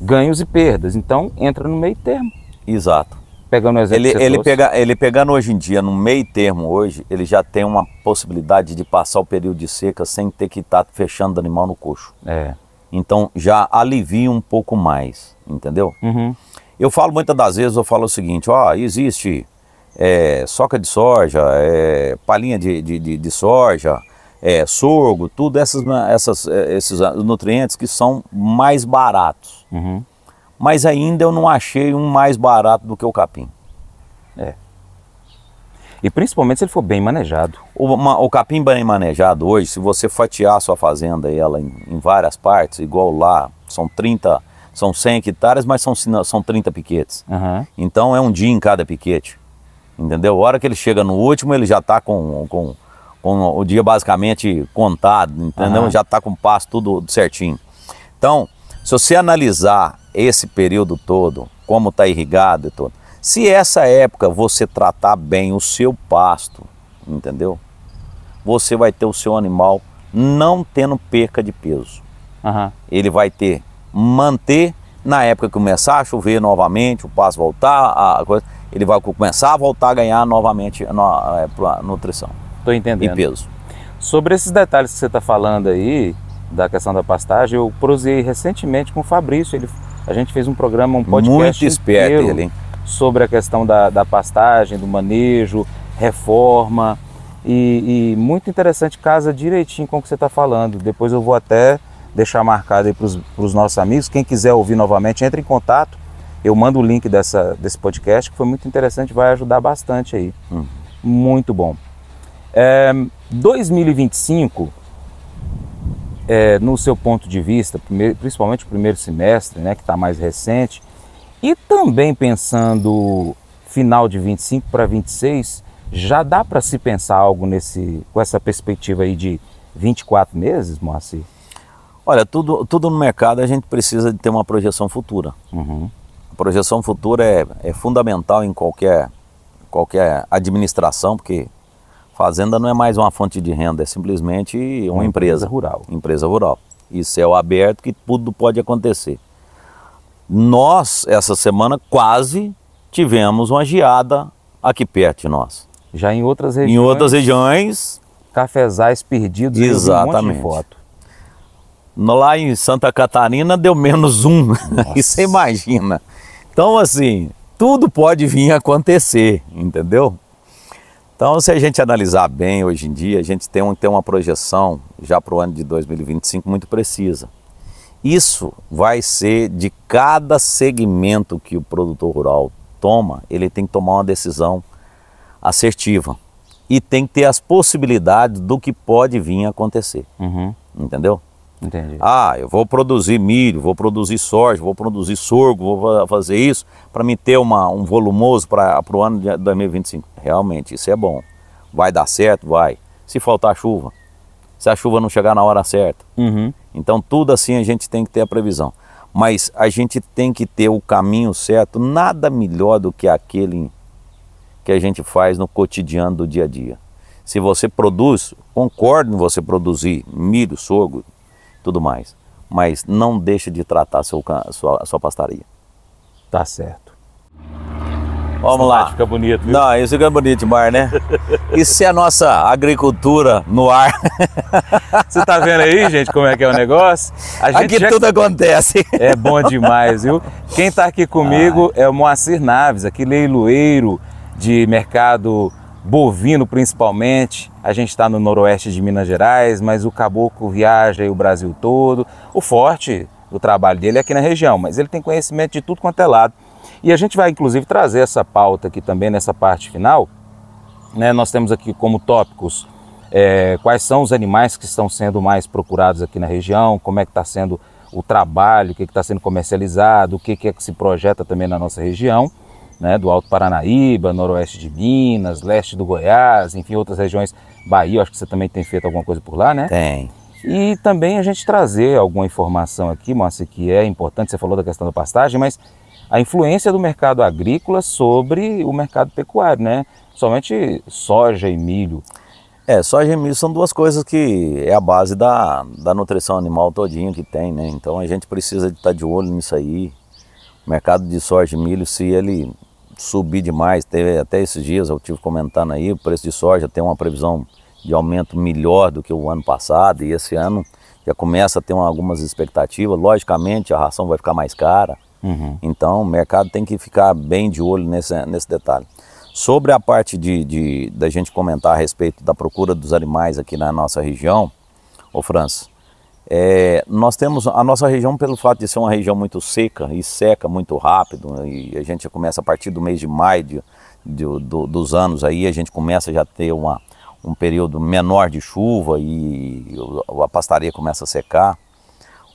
ganhos e perdas. Então entra no meio termo. Exato pegando o exemplo ele, que ele pega Ele pegando hoje em dia, no meio termo hoje, ele já tem uma possibilidade de passar o período de seca sem ter que estar tá fechando o animal no coxo. É. Então já alivia um pouco mais, entendeu? Uhum. Eu falo muitas das vezes, eu falo o seguinte, ó, existe é, soca de soja, é, palhinha de, de, de, de soja, é, sorgo, tudo essas, essas, é, esses nutrientes que são mais baratos. Uhum mas ainda eu não achei um mais barato do que o capim. É. E principalmente se ele for bem manejado. O, uma, o capim bem manejado hoje, se você fatiar a sua fazenda e ela em, em, várias partes, igual lá, são 30, são 100 hectares, mas são, são 30 piquetes. Uhum. Então é um dia em cada piquete. Entendeu? A hora que ele chega no último, ele já está com, com, com, o dia basicamente contado, entendeu? Uhum. Já está com o passo tudo certinho. Então, se você analisar esse período todo, como está irrigado e tudo. Se essa época você tratar bem o seu pasto, entendeu? Você vai ter o seu animal não tendo perca de peso. Uhum. Ele vai ter manter na época que começar a chover novamente, o pasto voltar, a coisa, ele vai começar a voltar a ganhar novamente é, a, nutrição. Estou entendendo. E peso. Sobre esses detalhes que você está falando aí, da questão da pastagem, eu prosei recentemente com o Fabrício. Ele a gente fez um programa, um podcast Muito esperto ele, hein? sobre a questão da, da pastagem, do manejo, reforma. E, e, muito interessante, casa direitinho com o que você está falando. Depois eu vou até deixar marcado aí para os nossos amigos. Quem quiser ouvir novamente, entre em contato. Eu mando o link dessa, desse podcast, que foi muito interessante, vai ajudar bastante aí. Hum. Muito bom. É, 2025 é, no seu ponto de vista, primeiro, principalmente o primeiro semestre, né, que está mais recente, e também pensando final de 25 para 26, já dá para se pensar algo nesse, com essa perspectiva aí de 24 meses, Moacir? Olha, tudo, tudo no mercado a gente precisa de ter uma projeção futura. Uhum. A projeção futura é, é fundamental em qualquer, qualquer administração, porque Fazenda não é mais uma fonte de renda, é simplesmente uma, uma empresa, empresa rural. Empresa rural. E céu aberto que tudo pode acontecer. Nós, essa semana, quase tivemos uma geada aqui perto de nós. Já em outras regiões. Em outras regiões. Cafezais perdidos. Exatamente. Um monte Lá em Santa Catarina deu menos um. você imagina. Então, assim, tudo pode vir acontecer, entendeu? Então, se a gente analisar bem hoje em dia, a gente tem, um, tem uma projeção já para o ano de 2025 muito precisa. Isso vai ser de cada segmento que o produtor rural toma, ele tem que tomar uma decisão assertiva e tem que ter as possibilidades do que pode vir a acontecer. Uhum. Entendeu? Entendi. Ah, eu vou produzir milho, vou produzir soja, vou produzir sorgo, vou fazer isso para me ter uma, um volumoso para o ano de 2025. Realmente, isso é bom. Vai dar certo? Vai. Se faltar chuva, se a chuva não chegar na hora certa. Uhum. Então, tudo assim a gente tem que ter a previsão. Mas a gente tem que ter o caminho certo, nada melhor do que aquele que a gente faz no cotidiano do dia a dia. Se você produz, concordo em você produzir milho, sorgo, tudo mais. Mas não deixe de tratar seu, sua, sua pastaria. Tá certo. Vamos lá. Fica bonito, viu? Não, isso fica bonito demais, né? isso é a nossa agricultura no ar. Você tá vendo aí, gente, como é que é o negócio? aqui já... tudo acontece. É bom demais, viu? Quem tá aqui comigo é o Moacir Naves, aqui leiloeiro de mercado bovino principalmente. A gente está no noroeste de Minas Gerais, mas o caboclo viaja aí o Brasil todo. O forte do trabalho dele é aqui na região, mas ele tem conhecimento de tudo quanto é lado. E a gente vai inclusive trazer essa pauta aqui também nessa parte final. Né? Nós temos aqui como tópicos é, quais são os animais que estão sendo mais procurados aqui na região, como é que está sendo o trabalho, o que está sendo comercializado, o que, que é que se projeta também na nossa região né, do Alto Paranaíba, noroeste de Minas, leste do Goiás, enfim, outras regiões. Bahia, acho que você também tem feito alguma coisa por lá, né? Tem. E também a gente trazer alguma informação aqui, Márcia, que é importante. Você falou da questão da pastagem, mas a influência do mercado agrícola sobre o mercado pecuário, né? Somente soja e milho. É, soja e milho são duas coisas que é a base da, da nutrição animal todinho que tem, né? Então a gente precisa de estar tá de olho nisso aí. O mercado de soja e milho, se ele subir demais. Teve, até esses dias eu tive comentando aí, o preço de soja tem uma previsão de aumento melhor do que o ano passado e esse ano já começa a ter uma, algumas expectativas. Logicamente a ração vai ficar mais cara. Uhum. Então o mercado tem que ficar bem de olho nesse, nesse detalhe. Sobre a parte de, de da gente comentar a respeito da procura dos animais aqui na nossa região, ô França, é, nós temos a nossa região, pelo fato de ser uma região muito seca e seca muito rápido, né, e a gente começa a partir do mês de maio de, de, do, dos anos aí, a gente começa já a ter uma, um período menor de chuva e a pastaria começa a secar.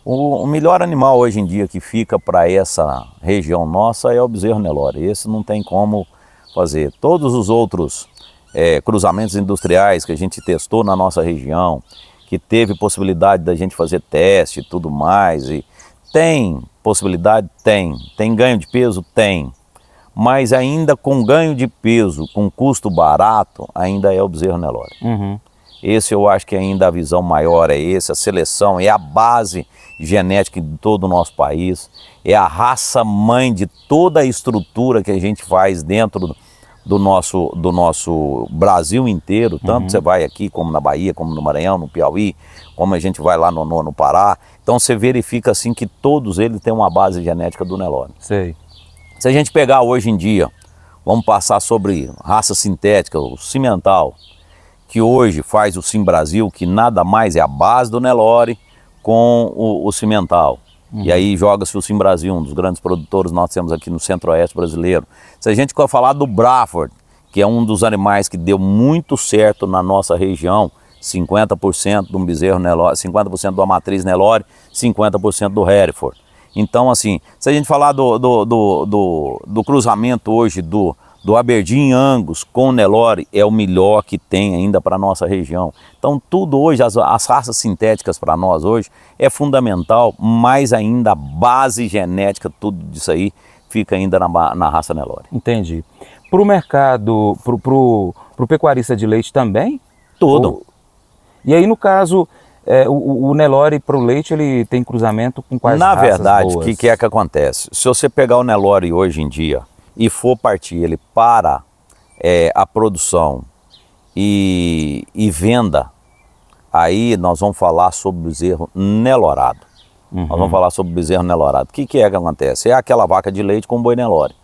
O, o melhor animal hoje em dia que fica para essa região nossa é o bezerro Nelore. Esse não tem como fazer. Todos os outros é, cruzamentos industriais que a gente testou na nossa região que teve possibilidade da gente fazer teste e tudo mais. E tem possibilidade? Tem. Tem ganho de peso? Tem. Mas ainda com ganho de peso, com custo barato, ainda é o bezerro Nelore. Né, uhum. Esse eu acho que ainda a visão maior é essa a seleção é a base genética de todo o nosso país, é a raça mãe de toda a estrutura que a gente faz dentro do nosso, do nosso Brasil inteiro, tanto uhum. você vai aqui como na Bahia, como no Maranhão, no Piauí, como a gente vai lá no, no, no Pará. Então você verifica assim que todos eles têm uma base genética do Nelore. Sei. Se a gente pegar hoje em dia, vamos passar sobre raça sintética, o cimental, que hoje faz o Sim Brasil, que nada mais é a base do Nelore com o, o cimental. Uhum. E aí joga-se o Sim Brasil, um dos grandes produtores nós temos aqui no centro-oeste brasileiro. Se a gente for falar do Braford, que é um dos animais que deu muito certo na nossa região, 50% do um bezerro Nelore, 50% da matriz Nelore, 50% do Hereford. Então, assim, se a gente falar do, do, do, do, do cruzamento hoje do, do Aberdeen Angus com Nelore é o melhor que tem ainda para a nossa região. Então tudo hoje, as, as raças sintéticas para nós hoje é fundamental, mais ainda a base genética, tudo disso aí fica ainda na, na raça Nelore. Entendi. Para o mercado, para o pecuarista de leite também? Tudo. E aí no caso, é, o, o, Nelore para o leite ele tem cruzamento com quais Na verdade, o que, que é que acontece? Se você pegar o Nelore hoje em dia, e for partir ele para é, a produção e, e, venda, aí nós vamos falar sobre o bezerro nelorado. Uhum. Nós vamos falar sobre o bezerro nelorado. O que, que é que acontece? É aquela vaca de leite com boi nelore.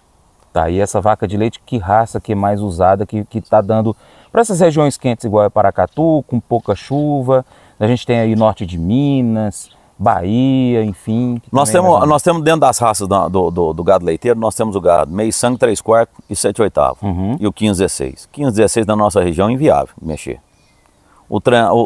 Tá, e essa vaca de leite, que raça que é mais usada, que está dando para essas regiões quentes igual a é Paracatu, com pouca chuva, a gente tem aí norte de Minas, Bahia, enfim. Nós é temos, é nós temos dentro das raças do, do, do, gado leiteiro, nós temos o gado meio sangue, 3 quartos e 7 oitavos. Uhum. E o 15, 16. 15, 16 na nossa região é inviável mexer. O,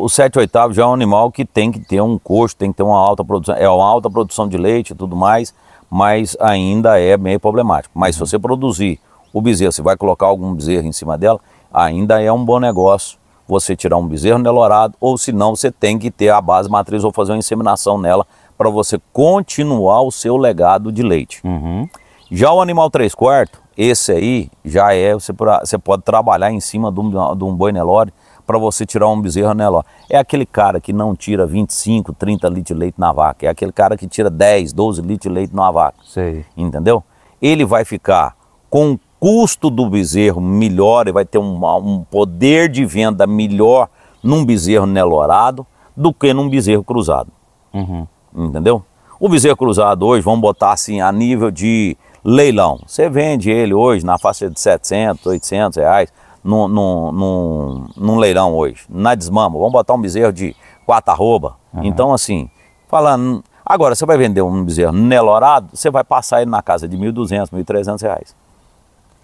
o, 7 oitavo já é um animal que tem que ter um coxo, tem que ter uma alta produção, é uma alta produção de leite e tudo mais, mas ainda é meio problemático. Mas uhum. se você produzir o bezerro, se vai colocar algum bezerro em cima dela, ainda é um bom negócio você tirar um bezerro nelorado, ou se não, você tem que ter a base matriz ou fazer uma inseminação nela para você continuar o seu legado de leite. Uhum. Já o animal 3 quartos, esse aí já é, você, você pode trabalhar em cima de um, de um boi Nelore para você tirar um bezerro Nelore. É aquele cara que não tira 25, 30 litros de leite na vaca, é aquele cara que tira 10, 12 litros de leite na vaca. Sei. Entendeu? Ele vai ficar com custo do bezerro melhor e vai ter um, um poder de venda melhor num bezerro nelorado do que num bezerro cruzado. Uhum. Entendeu? O bezerro cruzado hoje, vamos botar assim, a nível de leilão. Você vende ele hoje na faixa de 700, 800 reais num, num, num, num leilão hoje, na desmama. Vamos botar um bezerro de quatro arroba. Uhum. Então, assim, falando. Agora, você vai vender um bezerro nelorado, você vai passar ele na casa de 1.200, 1.300 reais.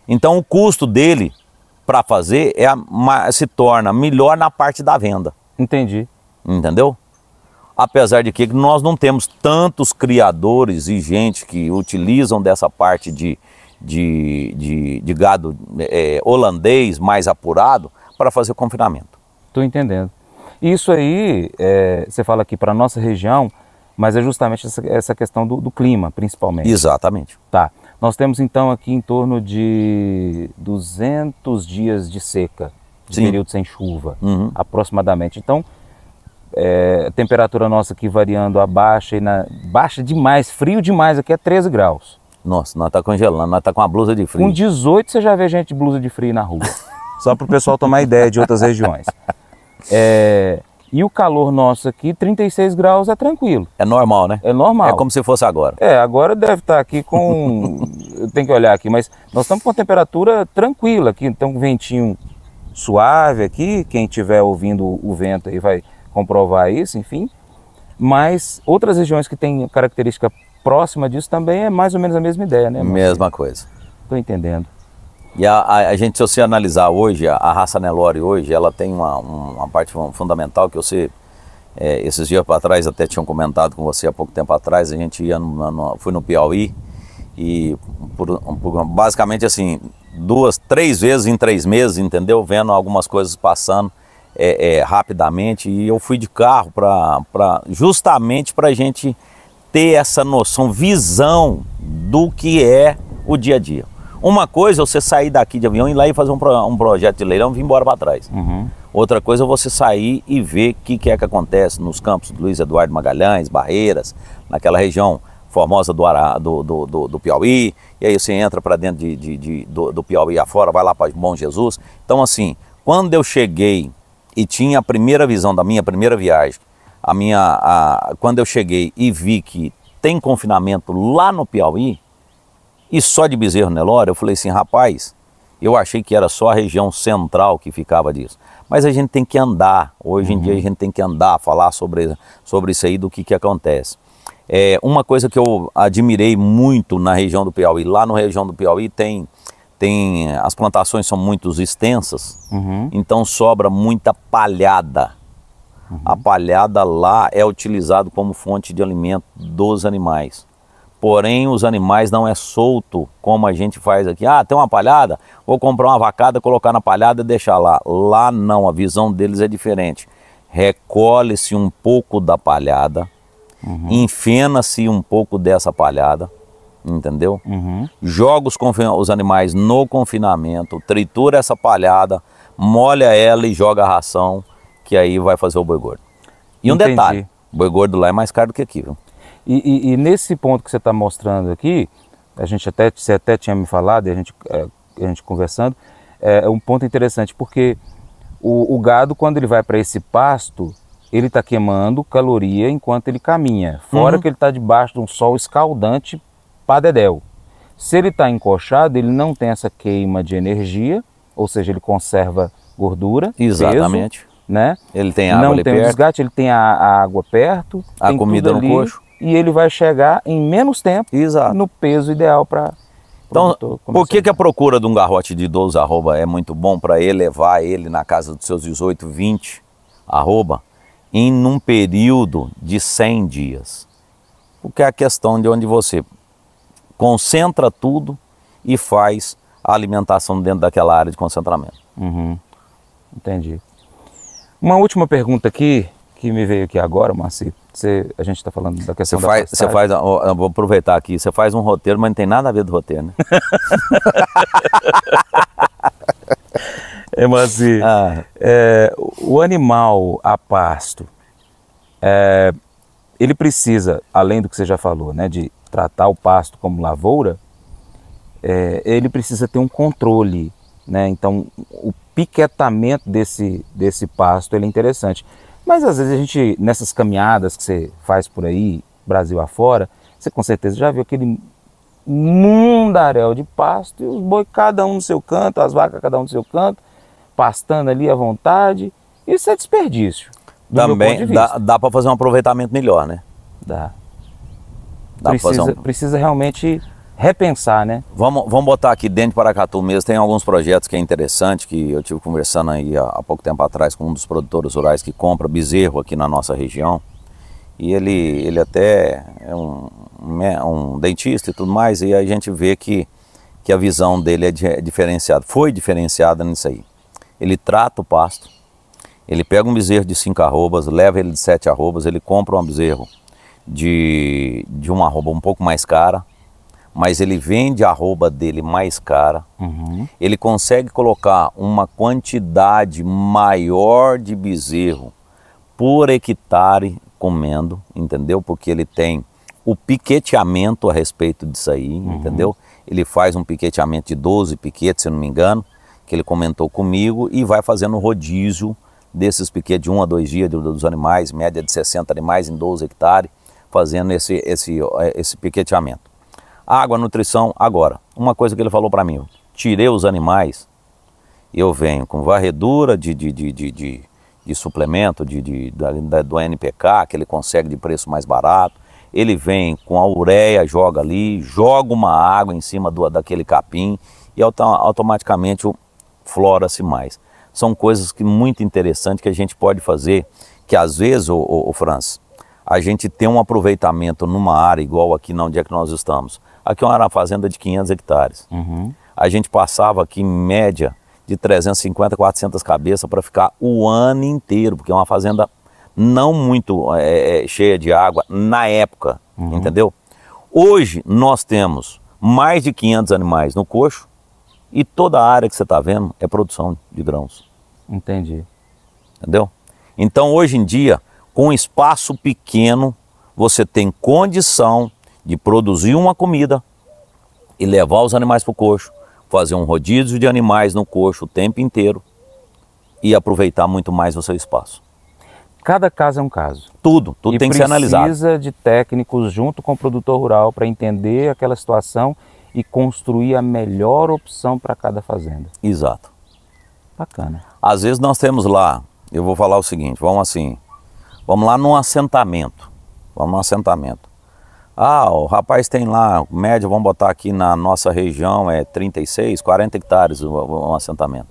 Então o custo dele para fazer é a, se torna melhor na parte da venda. Entendi. Entendeu? Apesar de que nós não temos tantos criadores e gente que utilizam dessa parte de, de, de, de gado é, holandês mais apurado para fazer confinamento. Estou entendendo. Isso aí, é, você fala aqui para a nossa região, mas é justamente essa, essa questão do, do, clima, principalmente. Exatamente. Tá. Nós temos então aqui em torno de 200 dias de seca, de Sim. período sem chuva, uhum. aproximadamente. Então, é, temperatura nossa aqui variando a baixa e na baixa demais, frio demais, aqui é 13 graus. Nossa, nós está congelando, nós está com uma blusa de frio. Com 18 você já vê gente de blusa de frio na rua. Só para o pessoal tomar ideia de outras regiões. É, e o calor nosso aqui, 36 graus é tranquilo. É normal, né? É normal. É como se fosse agora. É, agora deve estar aqui com. Eu tenho que olhar aqui, mas nós estamos com uma temperatura tranquila aqui, então um ventinho suave aqui. Quem estiver ouvindo o vento aí vai comprovar isso, enfim. Mas outras regiões que têm característica próxima disso também é mais ou menos a mesma ideia, né? Mesma coisa. Estou entendendo. E a, a, a, gente, se você analisar hoje, a, a raça Nelore hoje, ela tem uma, uma parte fundamental que você, é, esses dias para trás, até tinham comentado com você há pouco tempo atrás, a gente ia numa, numa, fui no Piauí e por, um, basicamente assim, duas, três vezes em três meses, entendeu? Vendo algumas coisas passando é, é, rapidamente e eu fui de carro para justamente para a gente ter essa noção, visão do que é o dia a dia. Uma coisa é você sair daqui de avião e ir lá e fazer um, um projeto de leilão e vir embora para trás. Uhum. Outra coisa é você sair e ver o que, que, é que acontece nos campos de Luiz Eduardo Magalhães, Barreiras, naquela região formosa do, do, do, do, do, Piauí, e aí você entra para dentro de, de, de, do, do Piauí afora, vai lá para Bom Jesus. Então, assim, quando eu cheguei e tinha a primeira visão da minha primeira viagem, a minha, a, quando eu cheguei e vi que tem confinamento lá no Piauí, e só de Bezerro Nelore, eu falei assim, rapaz, eu achei que era só a região central que ficava disso. Mas a gente tem que andar, hoje em dia uhum. a gente tem que andar, falar sobre, sobre isso aí, do que, que acontece. É, uma coisa que eu admirei muito na região do Piauí, lá na região do Piauí tem, tem as plantações são muito extensas, uhum. então sobra muita palhada. Uhum. A palhada lá é utilizada como fonte de alimento dos animais porém os animais não é solto como a gente faz aqui. Ah, tem uma palhada, vou comprar uma vacada, colocar na palhada e deixar lá. Lá não, a visão deles é diferente. Recolhe-se um pouco da palhada, uhum. enfena-se um pouco dessa palhada, entendeu? Uhum. Joga os, os animais no confinamento, tritura essa palhada, molha ela e joga a ração, que aí vai fazer o boi gordo. E um detalhe, boi gordo lá é mais caro do que aqui, viu? E, e, e nesse ponto que você está mostrando aqui, a gente até, você até tinha me falado, a gente, é, a gente conversando, é, é um ponto interessante, porque o, o gado, quando ele vai para esse pasto, ele está queimando caloria enquanto ele caminha. Fora uhum. que ele está debaixo de um sol escaldante padedel. Se ele está encoxado, ele não tem essa queima de energia, ou seja, ele conserva gordura. Exatamente. Peso, né? Ele tem água não ali tem perto. desgaste, ele tem a, a água perto. A comida no coxo e ele vai chegar em menos tempo Exato. no peso ideal para então, por que, que a procura de um garrote de 12 arroba é muito bom para elevar ele na casa dos seus 18, 20 arroba em um período de 100 dias? Porque é a questão de onde você concentra tudo e faz a alimentação dentro daquela área de concentramento. Uhum. Entendi. Uma última pergunta aqui, que me veio aqui agora, Marcelo. Você, a gente está falando da questão você faz, da Você faz, vou aproveitar aqui, você faz um roteiro, mas não tem nada a ver do roteiro, né? é, mas, ah. é, o animal a pasto, é, ele precisa, além do que você já falou, né, de tratar o pasto como lavoura, é, ele precisa ter um controle, né? Então, o piquetamento desse, desse pasto é interessante. Mas às vezes a gente, nessas caminhadas que você faz por aí, Brasil afora, você com certeza já viu aquele mundaréu de pasto e os boi cada um no seu canto, as vacas cada um no seu canto, pastando ali à vontade. Isso é desperdício. Também de dá, dá para fazer um aproveitamento melhor, né? Dá. dá precisa, um... precisa realmente repensar, né? Vamos, vamos botar aqui dentro de Paracatu mesmo, tem alguns projetos que é interessante, que eu tive conversando aí há, há pouco tempo atrás com um dos produtores rurais que compra bezerro aqui na nossa região, e ele, ele até é um, um dentista e tudo mais, e a gente vê que, que a visão dele é, é diferenciada, foi diferenciada nisso aí. Ele trata o pasto, ele pega um bezerro de cinco arrobas, leva ele de sete arrobas, ele compra um bezerro de, de uma arroba um pouco mais cara, mas ele vende a arroba dele mais cara, uhum. ele consegue colocar uma quantidade maior de bezerro por hectare comendo, entendeu? Porque ele tem o piqueteamento a respeito disso aí, uhum. entendeu? Ele faz um piqueteamento de 12 piquetes, se não me engano, que ele comentou comigo, e vai fazendo rodízio desses piquetes de um a dois dias dos animais, média de 60 animais em 12 hectares, fazendo esse, esse, esse piqueteamento. Água, nutrição, agora. Uma coisa que ele falou para mim, tirei os animais, eu venho com varredura de, de, de, de, de, de suplemento de, de, da, da, do NPK, que ele consegue de preço mais barato, ele vem com a ureia, joga ali, joga uma água em cima do, daquele capim e automaticamente flora-se mais. São coisas que muito interessantes que a gente pode fazer, que às vezes, o, o Franz, a gente tem um aproveitamento numa área igual aqui onde é que nós estamos. Aqui era é uma fazenda de 500 hectares. Uhum. A gente passava aqui, em média, de 350, 400 cabeças para ficar o ano inteiro, porque é uma fazenda não muito é, é, cheia de água na época, uhum. entendeu? Hoje nós temos mais de 500 animais no coxo e toda a área que você está vendo é produção de grãos. Entendi. Entendeu? Então hoje em dia, com um espaço pequeno, você tem condição de produzir uma comida e levar os animais para o coxo, fazer um rodízio de animais no coxo o tempo inteiro e aproveitar muito mais o seu espaço. Cada caso é um caso. Tudo, tudo e tem que ser analisado. Precisa de técnicos junto com o produtor rural para entender aquela situação e construir a melhor opção para cada fazenda. Exato. Bacana. Às vezes nós temos lá, eu vou falar o seguinte, vamos assim, vamos lá num assentamento, vamos num assentamento. Ah, o rapaz tem lá, média, vamos botar aqui na nossa região, é 36, 40 hectares um assentamento.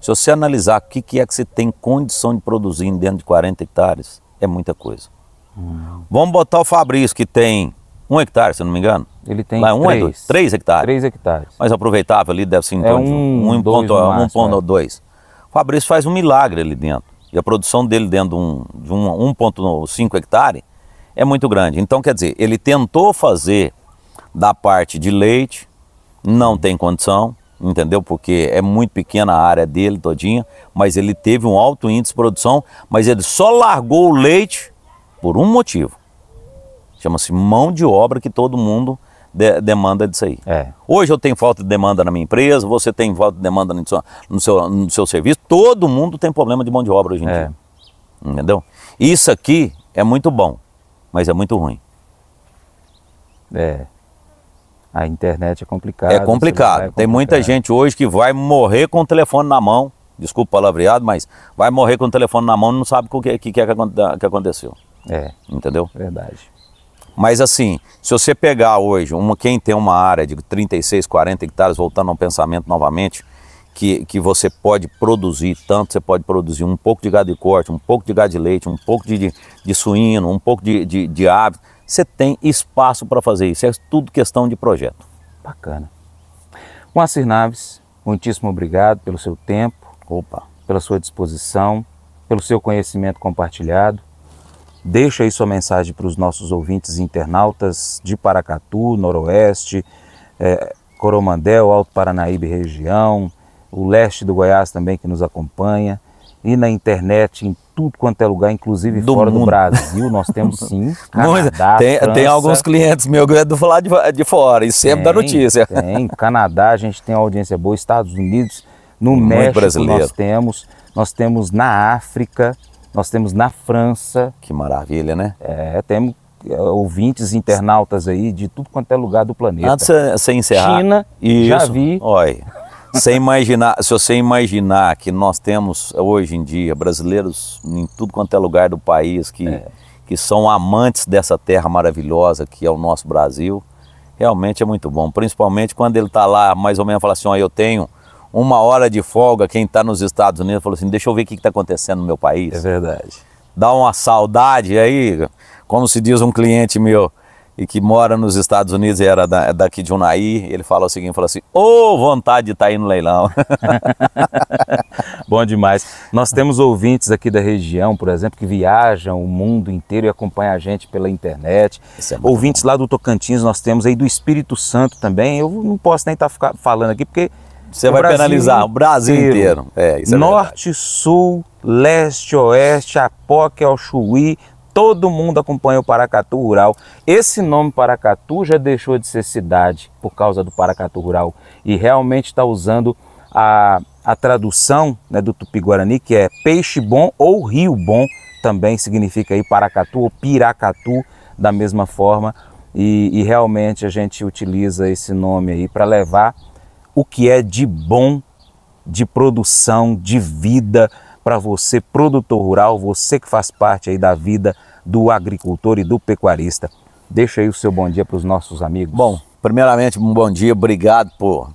Se você analisar o que, que é que você tem condição de produzir dentro de 40 hectares, é muita coisa. Hum. Vamos botar o Fabrício, que tem um hectare, se não me engano. Ele tem lá, é um três, é dois, três hectares. Três hectares. Mas aproveitável ali deve ser em é torno é um, de um, dois ponto, máximo, um ponto é. dois. O Fabrício faz um milagre ali dentro. E a produção dele dentro de um, de um 1,5 hectare é muito grande. Então, quer dizer, ele tentou fazer da parte de leite, não tem condição, entendeu? Porque é muito pequena a área dele todinha, mas ele teve um alto índice de produção, mas ele só largou o leite por um motivo. Chama-se mão de obra que todo mundo de, demanda disso aí. É. Hoje eu tenho falta de demanda na minha empresa, você tem falta de demanda no seu, no seu, no seu serviço, todo mundo tem problema de mão de obra hoje em é. dia. Entendeu? Isso aqui é muito bom mas é muito ruim. É. A internet é complicada. É complicado. Tem muita gente hoje que vai morrer com o telefone na mão. Desculpa o palavreado, mas vai morrer com o telefone na mão e não sabe o que, que, que, é que aconteceu. É. Entendeu? Verdade. Mas assim, se você pegar hoje uma, quem tem uma área de 36, 40 hectares, voltando ao pensamento novamente, que, que você pode produzir, tanto você pode produzir um pouco de gado de corte, um pouco de gado de leite, um pouco de, de, de suíno, um pouco de, de, de ave. Você tem espaço para fazer isso, é tudo questão de projeto. Bacana. Moacir Naves, muitíssimo obrigado pelo seu tempo, Opa. pela sua disposição, pelo seu conhecimento compartilhado. Deixa aí sua mensagem para os nossos ouvintes internautas de Paracatu, Noroeste, é, Coromandel, Alto Paranaíba região, o leste do Goiás também que nos acompanha, e na internet, em tudo quanto é lugar, inclusive do fora mundo. do Brasil, nós temos sim. Canadá, tem, França, tem alguns clientes meus que é do lado de, de fora e sempre tem, dá notícia. Tem, Canadá, a gente tem audiência boa, Estados Unidos, no Muito México brasileiro. nós temos, nós temos na África, nós temos na França. Que maravilha, né? É, temos é, ouvintes, internautas aí de tudo quanto é lugar do planeta. Antes de eh, você encerrar. China, Isso. já vi. Você imaginar, se você imaginar que nós temos hoje em dia brasileiros em tudo quanto é lugar do país que, é. que são amantes dessa terra maravilhosa que é o nosso Brasil, realmente é muito bom. Principalmente quando ele está lá, mais ou menos, fala assim: oh, eu tenho uma hora de folga. Quem está nos Estados Unidos falou assim: deixa eu ver o que está acontecendo no meu país. É verdade. Dá uma saudade aí, como se diz um cliente meu e que mora nos Estados Unidos e era da, é daqui de Unai ele fala o seguinte, fala assim, ô oh, vontade de estar tá aí no leilão. Bom demais. Nós temos ouvintes aqui da região, por exemplo, que viajam o mundo inteiro e acompanham a gente pela internet. É ouvintes bom. lá do Tocantins, nós temos aí do Espírito Santo também. Eu não posso nem estar tá falando aqui porque... Você vai Brasil penalizar o Brasil inteiro. inteiro. É, é Norte, Sul, Leste, Oeste, Apoque, Alchuí, Todo mundo acompanha o Paracatu Rural. Esse nome Paracatu já deixou de ser cidade por causa do Paracatu Rural e realmente está usando a, a tradução né, do Tupi-Guarani, que é peixe bom ou rio bom, também significa aí Paracatu ou Piracatu, da mesma forma. E, e realmente a gente utiliza esse nome aí para levar o que é de bom, de produção, de vida, para você, produtor rural, você que faz parte aí da vida do agricultor e do pecuarista. Deixa aí o seu bom dia para os nossos amigos. Bom, primeiramente, um bom dia, obrigado por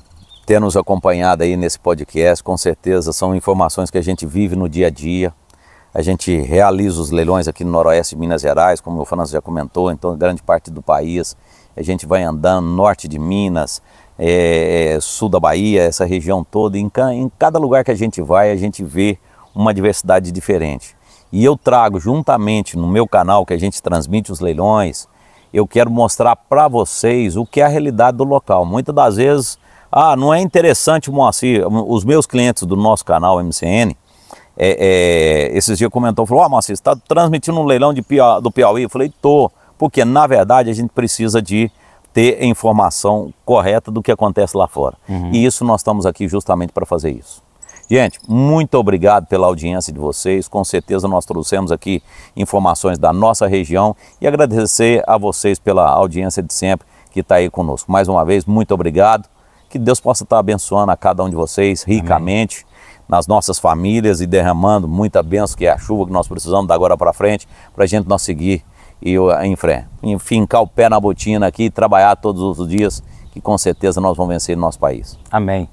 ter nos acompanhado aí nesse podcast. Com certeza são informações que a gente vive no dia a dia. A gente realiza os leilões aqui no Noroeste de Minas Gerais, como o França já comentou, então grande parte do país. A gente vai andando norte de Minas, é, sul da Bahia, essa região toda. Em, em cada lugar que a gente vai, a gente vê uma diversidade diferente. E eu trago juntamente no meu canal que a gente transmite os leilões, eu quero mostrar para vocês o que é a realidade do local. Muitas das vezes, ah, não é interessante, Moacir, os meus clientes do nosso canal MCN, é, é, esses dias comentou, falou, ó Moacir, você está transmitindo um leilão de do Piauí? Eu falei, tô, porque na verdade a gente precisa de ter a informação correta do que acontece lá fora. Uhum. E isso nós estamos aqui justamente para fazer isso. Gente, muito obrigado pela audiência de vocês. Com certeza nós trouxemos aqui informações da nossa região e agradecer a vocês pela audiência de sempre que está aí conosco. Mais uma vez, muito obrigado. Que Deus possa estar tá abençoando a cada um de vocês ricamente. Amém nas nossas famílias e derramando muita bênção, que é a chuva que nós precisamos da agora para frente, para a gente nós seguir e em frente. Fincar o pé na botina aqui, trabalhar todos os dias, que com certeza nós vamos vencer no nosso país. Amém.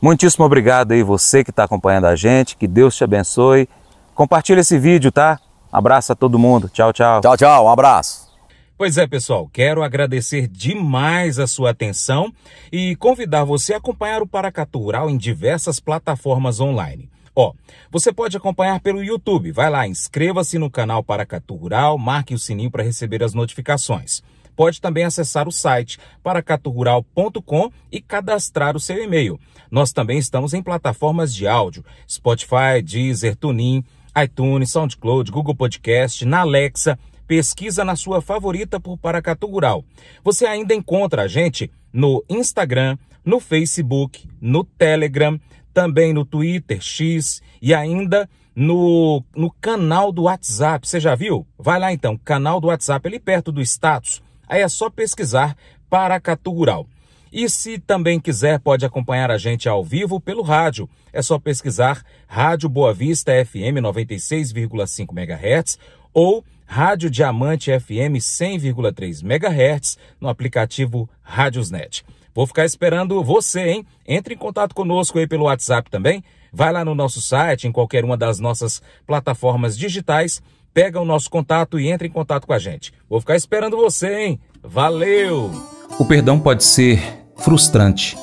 Muitíssimo obrigado aí você que está acompanhando a gente, que Deus te abençoe. Compartilha esse vídeo, tá? Abraço a todo mundo. Tchau, tchau. Tchau, tchau. Um abraço. Pois é, pessoal, quero agradecer demais a sua atenção e convidar você a acompanhar o Paracatu Rural em diversas plataformas online. Ó, você pode acompanhar pelo YouTube. Vai lá, inscreva-se no canal Paracatu Rural, marque o sininho para receber as notificações pode também acessar o site paracatugural.com e cadastrar o seu e-mail. Nós também estamos em plataformas de áudio, Spotify, Deezer, TuneIn, iTunes, SoundCloud, Google Podcast, na Alexa, pesquisa na sua favorita por Para Rural. Você ainda encontra a gente no Instagram, no Facebook, no Telegram, também no Twitter X e ainda no, no canal do WhatsApp. Você já viu? Vai lá então, canal do WhatsApp, ali perto do status. Aí é só pesquisar Paracatu Rural. E se também quiser, pode acompanhar a gente ao vivo pelo rádio. É só pesquisar Rádio Boa Vista FM 96,5 MHz ou Rádio Diamante FM 100,3 MHz no aplicativo Rádiosnet. Vou ficar esperando você, hein? Entre em contato conosco aí pelo WhatsApp também. Vai lá no nosso site, em qualquer uma das nossas plataformas digitais pega o nosso contato e entra em contato com a gente. Vou ficar esperando você, hein? Valeu! O perdão pode ser frustrante.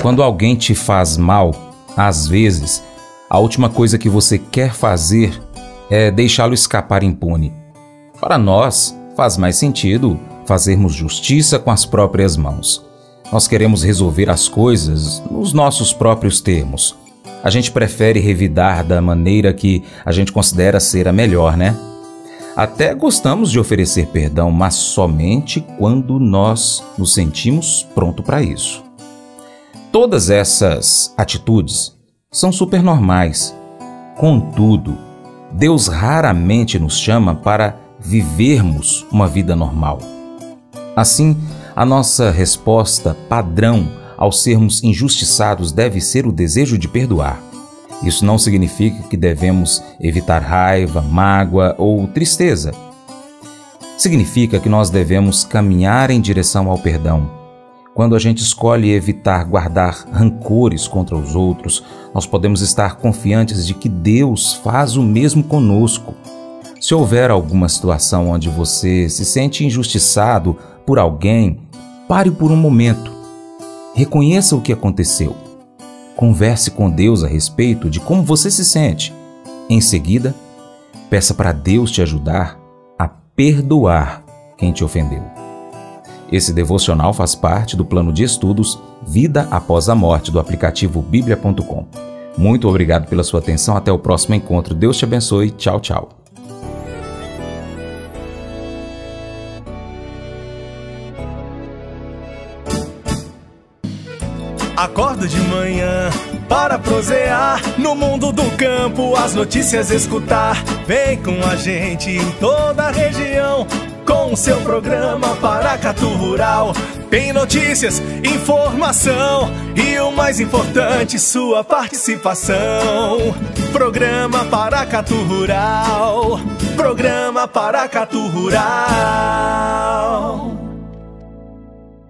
Quando alguém te faz mal, às vezes, a última coisa que você quer fazer é deixá-lo escapar impune. Para nós, faz mais sentido fazermos justiça com as próprias mãos. Nós queremos resolver as coisas nos nossos próprios termos. A gente prefere revidar da maneira que a gente considera ser a melhor, né? Até gostamos de oferecer perdão, mas somente quando nós nos sentimos pronto para isso. Todas essas atitudes são super normais. Contudo, Deus raramente nos chama para vivermos uma vida normal. Assim, a nossa resposta padrão ao sermos injustiçados deve ser o desejo de perdoar. Isso não significa que devemos evitar raiva, mágoa ou tristeza. Significa que nós devemos caminhar em direção ao perdão. Quando a gente escolhe evitar guardar rancores contra os outros, nós podemos estar confiantes de que Deus faz o mesmo conosco. Se houver alguma situação onde você se sente injustiçado por alguém, pare por um momento Reconheça o que aconteceu. Converse com Deus a respeito de como você se sente. Em seguida, peça para Deus te ajudar a perdoar quem te ofendeu. Esse devocional faz parte do plano de estudos Vida após a Morte do aplicativo bíblia.com. Muito obrigado pela sua atenção. Até o próximo encontro. Deus te abençoe. Tchau, tchau. acordo de manhã para prosear no mundo do campo, as notícias escutar. Vem com a gente em toda a região com o seu programa Paracatu Rural. Tem notícias, informação e o mais importante, sua participação. Programa Paracatu Rural. Programa Paracatu Rural.